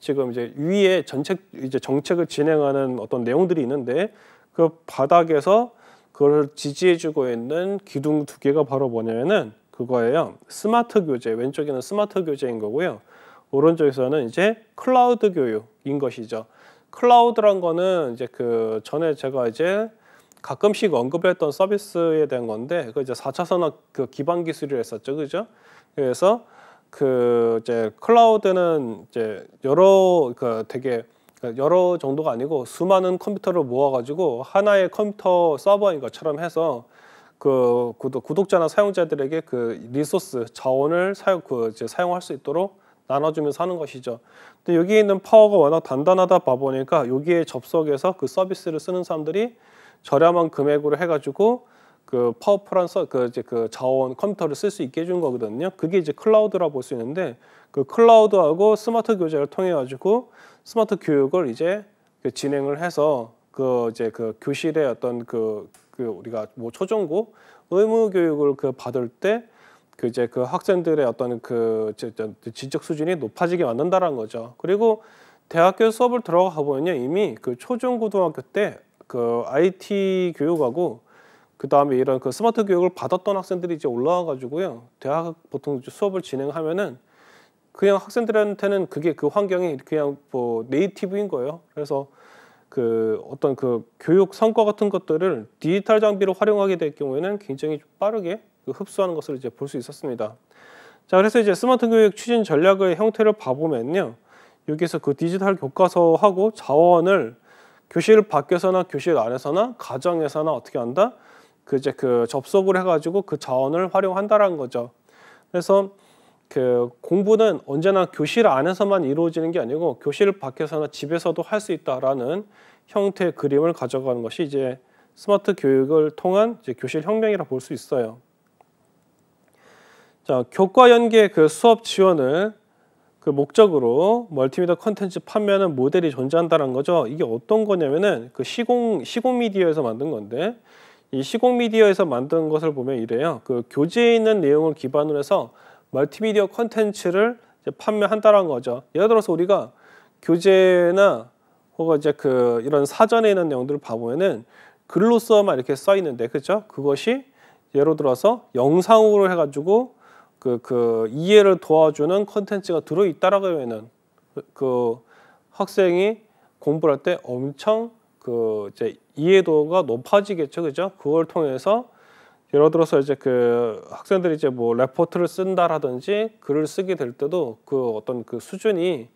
지금 이제 위에 전책 이제 정책을 진행하는 어떤 내용들이 있는데 그 바닥에서 그걸 지지해주고 있는 기둥 두 개가 바로 뭐냐면은 그거예요. 스마트 교재 왼쪽에는 스마트 교재인 거고요. 오른쪽에서는 이제 클라우드 교육인 것이죠. 클라우드란 거는 이제 그 전에 제가 이제 가끔씩 언급했던 서비스에 대한 건데 그 이제 4차 산업 그 기반 기술이 했었죠. 그죠? 그래서 그 이제 클라우드는 이제 여러 그 되게 여러 정도가 아니고 수많은 컴퓨터를 모아 가지고 하나의 컴퓨터 서버인 것처럼 해서 그 구독, 구독자나 사용자들에게 그 리소스 자원을 사용 그 이제 사용할 수 있도록 나눠주면 사는 것이죠. 근데 여기에 있는 파워가 워낙 단단하다 봐 보니까 여기에 접속해서 그 서비스를 쓰는 사람들이 저렴한 금액으로 해가지고 그 파워풀한 서, 그 이제 그 자원 컴퓨터를 쓸 수 있게 해준 거거든요. 그게 이제 클라우드라 볼수 있는데 그 클라우드하고 스마트 교재를 통해 가지고 스마트 교육을 이제 그 진행을 해서 그 이제 그 교실의 어떤 그, 그 우리가 뭐 초중고 의무 교육을 그 받을 때그 이제 그 학생들의 어떤 그 지적 수준이 높아지게 만든다라는 거죠. 그리고 대학교 수업을 들어가 보면요 이미 그 초중 고등학교 때 그 IT 교육하고 그 다음에 이런 그 스마트 교육을 받았던 학생들이 이제 올라와 가지고요 대학 보통 수업을 진행하면은 그냥 학생들한테는 그게 그 환경이 그냥 뭐 네이티브인 거예요. 그래서 그 어떤 그 교육 성과 같은 것들을 디지털 장비로 활용하게 될 경우에는 굉장히 빠르게 그 흡수하는 것을 이제 볼 수 있었습니다. 자, 그래서 이제 스마트 교육 추진 전략의 형태를 봐보면요. 여기서 그 디지털 교과서하고 자원을 교실 밖에서나 교실 안에서나 가정에서나 어떻게 한다? 그 이제 그 접속을 해가지고 그 자원을 활용한다라는 거죠. 그래서 그 공부는 언제나 교실 안에서만 이루어지는 게 아니고 교실 밖에서나 집에서도 할 수 있다라는 형태의 그림을 가져가는 것이 이제 스마트 교육을 통한 이제 교실 혁명이라 볼 수 있어요. 자, 교과 연계 그 수업 지원을 그 목적으로 멀티미디어 컨텐츠 판매하는 모델이 존재한다는 거죠. 이게 어떤 거냐면은 그 시공 시공 미디어에서 만든 건데 이 시공 미디어에서 만든 것을 보면 이래요. 그 교재에 있는 내용을 기반으로 해서 멀티미디어 컨텐츠를 판매한다는 거죠. 예를 들어서 우리가 교재나 혹은 이제 그 이런 사전에 있는 내용들을 봐보면은 글로써만 이렇게 써 있는데 그죠? 그것이 예로 들어서 영상으로 해가지고 그, 그 이해를 도와주는 컨텐츠가 들어있다라고 하면은 그 학생이 공부를 할때 엄청 그 이제 이해도가 높아지겠죠, 그죠? 그걸 통해서 예를 들어서 이제 그 학생들이 이제 뭐 레포트를 쓴다라든지 글을 쓰게 될 때도 그 어떤 그 수준이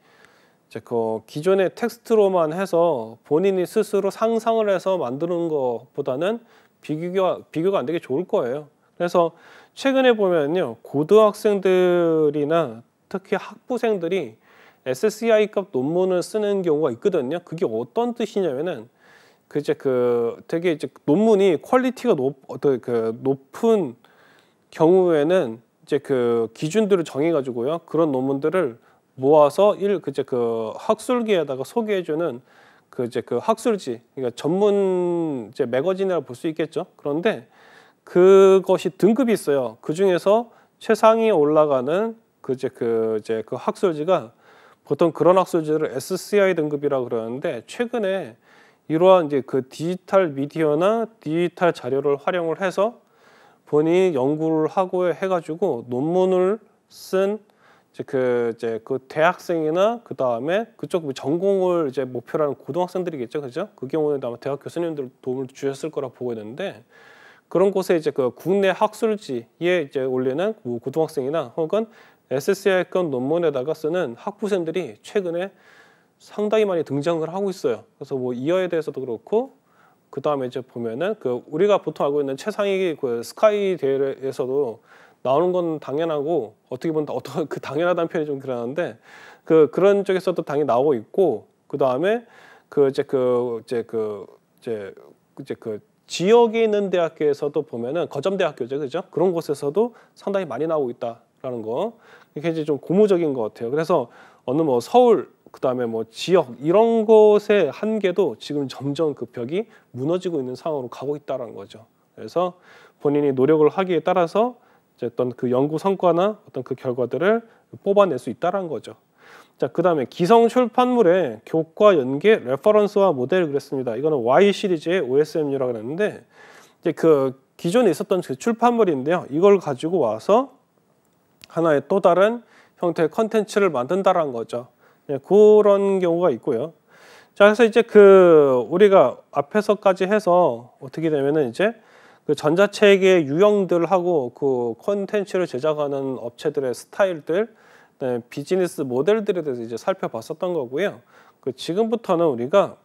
이제 그 기존의 텍스트로만 해서 본인이 스스로 상상을 해서 만드는 것보다는 비교가 비교가 안 되게 좋을 거예요. 그래서 최근에 보면요 고등학생들이나 특히 학부생들이 SCI급 논문을 쓰는 경우가 있거든요. 그게 어떤 뜻이냐면은 그제그 그 되게 이제 논문이 퀄리티가 높 어떤 그 높은 경우에는 이제 그 기준들을 정해가지고요 그런 논문들을 모아서 일 그제 그, 그 학술기에다가 소개해주는 그제그 그 학술지 그러니까 전문 이제 매거진이라고 볼 수 있겠죠. 그런데 그것이 등급이 있어요. 그 중에서 최상위에 올라가는 그 이제 그 이제 그 학술지가 보통 그런 학술지를 SCI 등급이라고 그러는데 최근에 이러한 이제 그 디지털 미디어나 디지털 자료를 활용을 해서 본인이 연구를 하고 해가지고 논문을 쓴 이제 그 이제 그 대학생이나 그 다음에 그쪽 뭐 전공을 이제 목표로 하는 고등학생들이겠죠, 그죠? 그 경우에는 아마 대학 교수님들 도움을 주셨을 거라 보고 있는데 그런 곳에 이제 그 국내 학술지에 이제 올리는 고등학생이나 혹은 SSI권 논문에다가 쓰는 학부생들이 최근에 상당히 많이 등장을 하고 있어요. 그래서 뭐 이어에 대해서도 그렇고 그 다음에 이제 보면은 그 우리가 보통 알고 있는 최상위 그 스카이 대회에서도 나오는 건 당연하고 어떻게 보면 어떤 그 당연하다는 표현이 좀 그러는데 그 그런 쪽에서도 당연히 나오고 있고 그 다음에 그 이제 그 이제 그 이제 이제 그 지역에 있는 대학교에서도 보면은 거점 대학교죠, 그죠? 그런 곳에서도 상당히 많이 나오고 있다라는 거. 이게 이제 좀 고무적인 것 같아요. 그래서 어느 뭐 서울 그다음에 뭐 지역 이런 곳의 한계도 지금 점점 그 벽이 무너지고 있는 상황으로 가고 있다라는 거죠. 그래서 본인이 노력을 하기에 따라서 어떤 그 연구 성과나 어떤 그 결과들을 뽑아낼 수 있다라는 거죠. 자, 그 다음에 기성 출판물에 교과 연계 레퍼런스와 모델 을그렸습니다 이거는 Y 시리즈의 OSMU라고 그랬는데 이제 그 기존에 있었던 그 출판물인데요. 이걸 가지고 와서 하나의 또 다른 형태의 컨텐츠를 만든다라는 거죠. 예, 그런 경우가 있고요. 자, 그래서 이제 그 우리가 앞에서까지 해서 어떻게 되면은 이제 그 전자책의 유형들하고 그 콘텐츠를 제작하는 업체들의 스타일들 네, 비즈니스 모델들에 대해서 이제 살펴봤었던 거고요. 그 지금부터는 우리가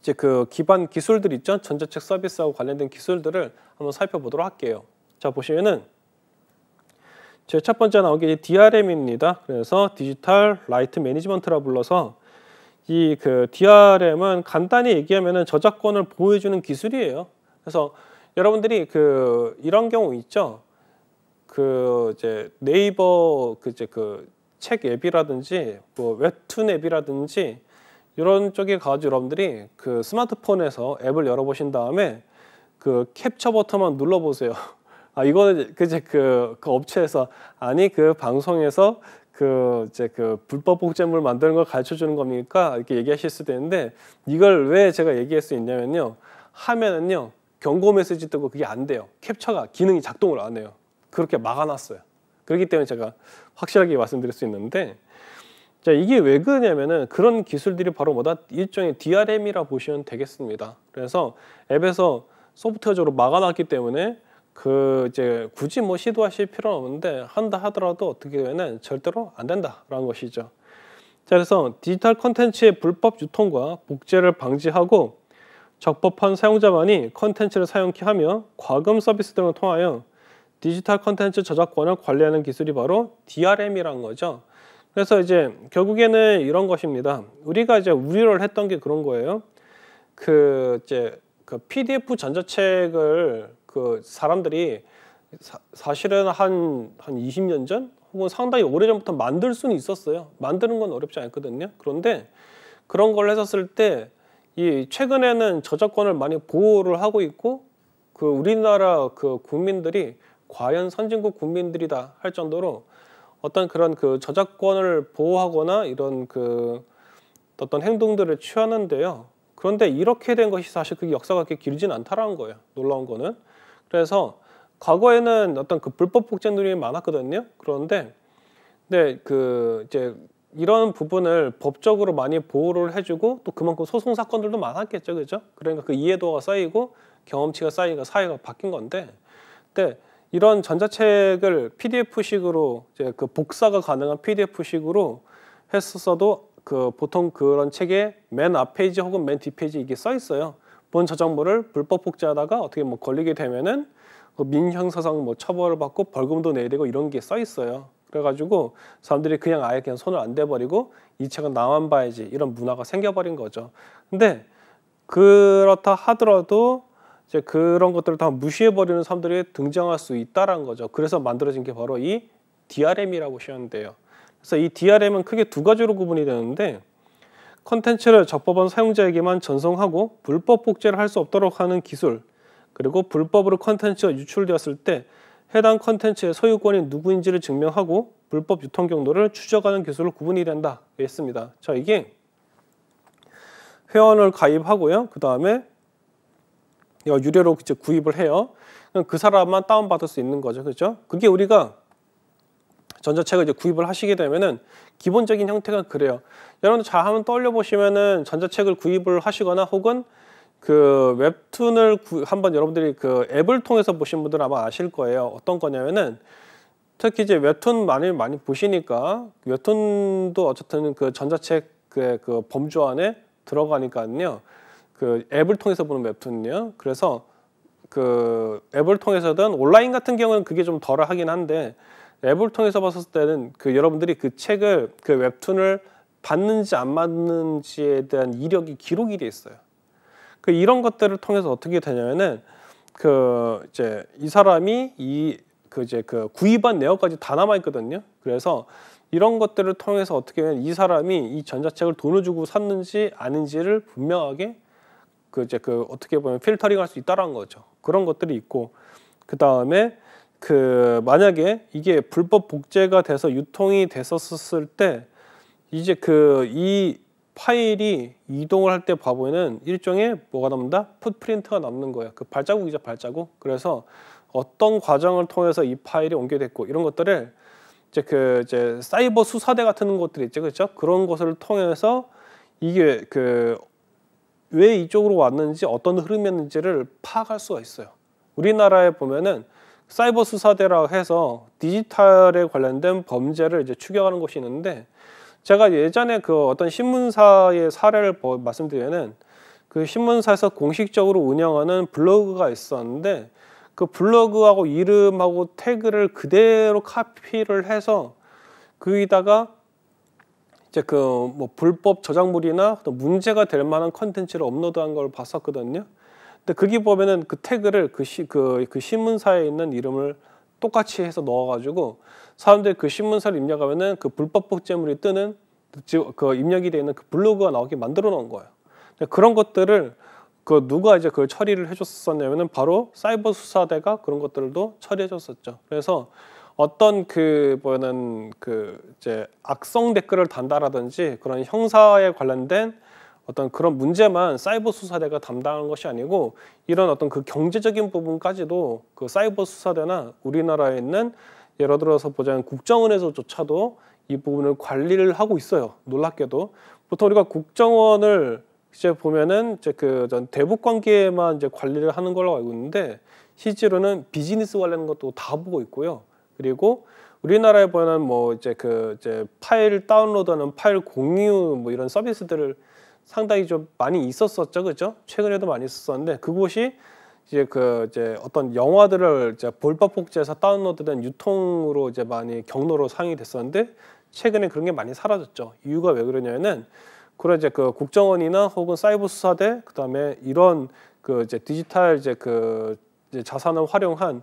이제 그 기반 기술들 있죠? 전자책 서비스하고 관련된 기술들을 한번 살펴보도록 할게요. 자 보시면은 제일첫 번째 나온 게 DRM입니다. 그래서 디지털 라이트 매니지먼트라 불러서 이 그 DRM은 간단히 얘기하면은 저작권을 보호해주는 기술이에요. 그래서 여러분들이 그 이런 경우 있죠? 그 이제 네이버 그 이제 그 책 앱이라든지 뭐 웹툰 앱이라든지 이런 쪽에 가지고 여러분들이 그 스마트폰에서 앱을 열어보신 다음에 그 캡처 버튼만 눌러보세요. 아 이거는 그제 그, 그, 그 업체에서 아니 그 방송에서 그 이제 그 불법 복제물 만드는 걸 가르쳐 주는 겁니까 이렇게 얘기하실 수도 있는데 이걸 왜 제가 얘기할 수 있냐면요 하면은요 경고 메시지 뜨고 그게 안 돼요 캡처가 기능이 작동을 안 해요 그렇게 막아놨어요. 그렇기 때문에 제가 확실하게 말씀드릴 수 있는데 자 이게 왜 그러냐면은 그런 기술들이 바로 뭐다 일종의 DRM이라 보시면 되겠습니다. 그래서 앱에서 소프트웨어적으로 막아놨기 때문에 그 이제 굳이 뭐 시도하실 필요는 없는데 한다 하더라도 어떻게 되면 절대로 안 된다라는 것이죠. 자 그래서 디지털 컨텐츠의 불법 유통과 복제를 방지하고 적법한 사용자만이 컨텐츠를 사용케 하며 과금 서비스 등을 통하여 디지털 컨텐츠 저작권을 관리하는 기술이 바로 DRM이란 거죠. 그래서 이제 결국에는 이런 것입니다. 우리가 이제 우려를 했던 게 그런 거예요. 그 이제 그 PDF 전자책을 그 사람들이 사, 실은 한, 한 20년 전 혹은 상당히 오래전부터 만들 수는 있었어요. 만드는 건 어렵지 않거든요. 그런데 그런 걸 했었을 때 이 최근에는 저작권을 많이 보호를 하고 있고 그 우리나라 그 국민들이 과연 선진국 국민들이다 할 정도로 어떤 그런 그 저작권을 보호하거나 이런 그 어떤 행동들을 취하는데요. 그런데 이렇게 된 것이 사실 그게 역사가 그렇게 길진 않다라는 거예요. 놀라운 거는. 그래서 과거에는 어떤 그 불법 복제들이 많았거든요. 그런데 네, 그 이제 이런 부분을 법적으로 많이 보호를 해주고 또 그만큼 소송 사건들도 많았겠죠, 그죠? 그러니까 그 이해도가 쌓이고 경험치가 쌓이니까 사회가 바뀐 건데, 근데 이런 전자책을 PDF식으로 이제 그 복사가 가능한 PDF식으로 했었어도 그 보통 그런 책의 맨 앞페이지 혹은 맨 뒷페이지 이게 써 있어요. 본 저작물을 불법 복제하다가 어떻게 뭐 걸리게 되면은 그 민형사상 뭐 처벌을 받고 벌금도 내야 되고 이런 게 써 있어요. 그래가지고 사람들이 그냥 아예 그냥 손을 안 대버리고 이 책은 나만 봐야지 이런 문화가 생겨버린 거죠. 근데 그렇다 하더라도 이제 그런 것들을 다 무시해버리는 사람들이 등장할 수 있다라는 거죠. 그래서 만들어진 게 바로 이 DRM이라고 하셨는데요 그래서 이 DRM은 크게 두 가지로 구분이 되는데 컨텐츠를 적법한 사용자에게만 전송하고 불법 복제를 할 수 없도록 하는 기술 그리고 불법으로 컨텐츠가 유출되었을 때 해당 컨텐츠의 소유권이 누구인지를 증명하고 불법 유통 경로를 추적하는 기술을 구분이 된다 했습니다. 자 이게 회원을 가입하고요. 그 다음에 유료로 이제 구입을 해요. 그 사람만 다운받을 수 있는 거죠. 그죠 그게 우리가 전자책을 이제 구입을 하시게 되면은 기본적인 형태가 그래요. 여러분들 잘 한번 떠올려 보시면은 전자책을 구입을 하시거나 혹은 그 웹툰을 구, 한번 여러분들이 그 앱을 통해서 보신 분들 아마 아실 거예요. 어떤 거냐면은 특히 이제 웹툰 많이 많이 보시니까 웹툰도 어쨌든 그 전자책 그, 그 범주 안에 들어가니까요. 그 앱을 통해서 보는 웹툰이요. 그래서 그 앱을 통해서든 온라인 같은 경우는 그게 좀 덜하긴 한데 앱을 통해서 봤을 때는 그 여러분들이 그 책을 그 웹툰을 받는지 안 받는지에 대한 이력이 기록이 돼 있어요. 그 이런 것들을 통해서 어떻게 되냐면은 그 이제 이 사람이 이 그 이제 그 구입한 내역까지 다 남아 있거든요. 그래서 이런 것들을 통해서 어떻게 보면 이 사람이 이 전자책을 돈을 주고 샀는지 아닌지를 분명하게 그 이제 그 어떻게 보면 필터링할 수 있다라는 거죠. 그런 것들이 있고 그 다음에 그 만약에 이게 불법 복제가 돼서 유통이 됐었을 때 이제 그 이 파일이 이동을 할 때 봐보면 일종의 뭐가 남는다? 풋프린트가 남는 거예요. 그 발자국이죠, 발자국. 그래서 어떤 과정을 통해서 이 파일이 옮겨됐고 이런 것들을 이제 그 이제 사이버 수사대 같은 것들이 있죠, 그렇죠? 그런 것을 통해서 이게 그왜 이쪽으로 왔는지 어떤 흐름이었는지를 파악할 수가 있어요. 우리나라에 보면은 사이버 수사대라 해서 디지털에 관련된 범죄를 이제 추격하는 곳이 있는데 제가 예전에 그 어떤 신문사의 사례를 말씀드리면은 그 신문사에서 공식적으로 운영하는 블로그가 있었는데 그 블로그하고 이름하고 태그를 그대로 카피를 해서 거기다가 그 이제 그 뭐 불법 저작물이나 또 문제가 될 만한 컨텐츠를 업로드한 걸 봤었거든요. 근데 거기 그 보면은 그 태그를 그, 시, 그, 그 신문사에 있는 이름을 똑같이 해서 넣어가지고 사람들이 그 신문사를 입력하면은 그 불법 복제물이 뜨는 그 입력이 되어 있는 그 블로그가 나오게 만들어 놓은 거예요. 그런 것들을 그 누가 이제 그걸 처리를 해줬었냐면은 바로 사이버 수사대가 그런 것들도 처리해줬었죠. 그래서 어떤 그 뭐는 그 이제 악성 댓글을 단다라든지 그런 형사에 관련된 어떤 그런 문제만 사이버 수사대가 담당한 것이 아니고 이런 어떤 그 경제적인 부분까지도 그 사이버 수사대나 우리나라에 있는 예를 들어서 보자면 국정원에서조차도 이 부분을 관리를 하고 있어요. 놀랍게도 보통 우리가 국정원을 이제 보면은 이제 그 전 대북 관계만 에 이제 관리를 하는 걸로 알고 있는데 실제로는 비즈니스 관련 것도 다 보고 있고요. 그리고 우리나라에 보면 뭐 이제 그 이제 파일 다운로드하는 파일 공유 뭐 이런 서비스들을 상당히 좀 많이 있었었죠, 그죠? 최근에도 많이 있었는데 었 그곳이 이제 그 이제 어떤 영화들을 이제 볼법 복제해서 다운로드된 유통으로 이제 많이 경로로 상이 됐었는데 최근에 그런 게 많이 사라졌죠. 이유가 왜 그러냐면은 그런 이제 그 국정원이나 혹은 사이버 수사대 그다음에 이런 그 이제 디지털 이제 그 이제 자산을 활용한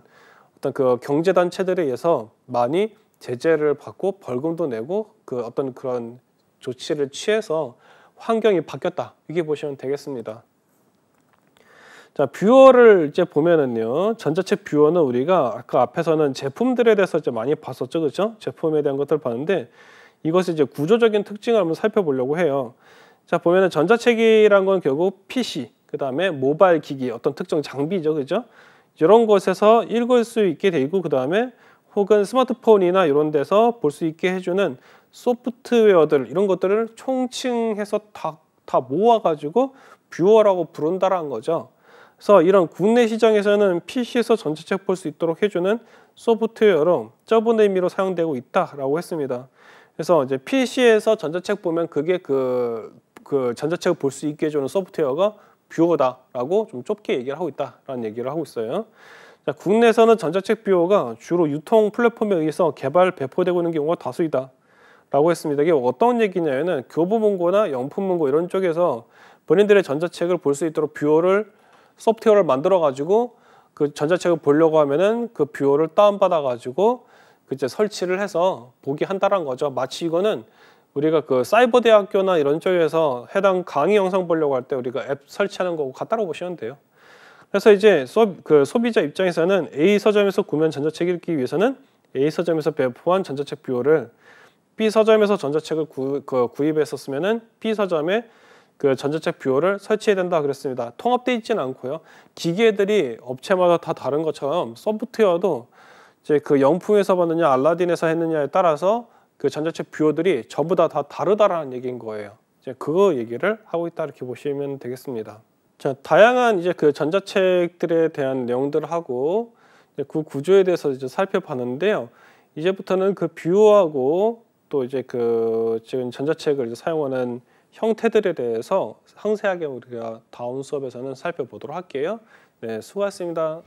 어떤 그 경제 단체들에 의해서 많이 제재를 받고 벌금도 내고 그 어떤 그런 조치를 취해서 환경이 바뀌었다. 이게 보시면 되겠습니다. 자, 뷰어를 이제 보면은요. 전자체 뷰어는 우리가 아까 앞에서는 제품들에 대해서 이제 많이 봤었죠. 그죠 제품에 대한 것들 봤는데 이것의 이제 구조적인 특징을 한번 살펴보려고 해요. 자, 보면은 전자책이란 건 결국 PC, 그다음에 모바일 기기, 어떤 특정 장비죠. 그죠? 이런 곳에서 읽을 수 있게 되고 그 다음에 혹은 스마트폰이나 이런 데서 볼 수 있게 해주는 소프트웨어들 이런 것들을 총칭해서 다, 다 모아가지고 뷰어라고 부른다라는 거죠. 그래서 이런 국내 시장에서는 PC에서 전체 책볼 수 있도록 해주는 소프트웨어로 좁은 의미로 사용되고 있다라고 했습니다. 그래서 이제 PC에서 전자책 보면 그게 그, 그 전자책을 볼 수 있게 해주는 소프트웨어가 뷰어다라고 좀 좁게 얘기를 하고 있다라는 얘기를 하고 있어요. 자, 국내에서는 전자책 뷰어가 주로 유통 플랫폼에 의해서 개발 배포되고 있는 경우가 다수이다. 라고 했습니다. 이게 어떤 얘기냐면은 교보문고나 영품문고 이런 쪽에서 본인들의 전자책을 볼 수 있도록 뷰어를 소프트웨어를 만들어 가지고 그 전자책을 보려고 하면은 그 뷰어를 다운 받아 가지고 그제 설치를 해서 보기 한다는 거죠. 마치 이거는 우리가 그 사이버 대학교나 이런 쪽에서 해당 강의 영상 보려고 할 때 우리가 앱 설치하는 거고 같다고 보시면 돼요. 그래서 이제 소, 그 소비자 입장에서는 A 서점에서 구매한 전자책 읽기 위해서는 A 서점에서 배포한 전자책 비호를 B 서점에서 전자책을 구, 그 구입했었으면은 B 서점에 그 전자책 비호를 설치해야 된다 그랬습니다. 통합돼 있지 않고요. 기계들이 업체마다 다 다른 것처럼 소프트웨어도 이제 그 영풍에서 봤느냐 알라딘에서 했느냐에 따라서 그 전자책 뷰어들이 전부 다, 다 다르다라는 얘기인 거예요. 이제 그거 얘기를 하고 있다 이렇게 보시면 되겠습니다. 자, 다양한 이제 그 전자책들에 대한 내용들하고 그 구조에 대해서 이제 살펴봤는데요. 이제부터는 그뷰어하고또 이제 그 지금 전자책을 이제 사용하는 형태들에 대해서 상세하게 우리가 다음 수업에서는 살펴보도록 할게요. 네, 수고하셨습니다.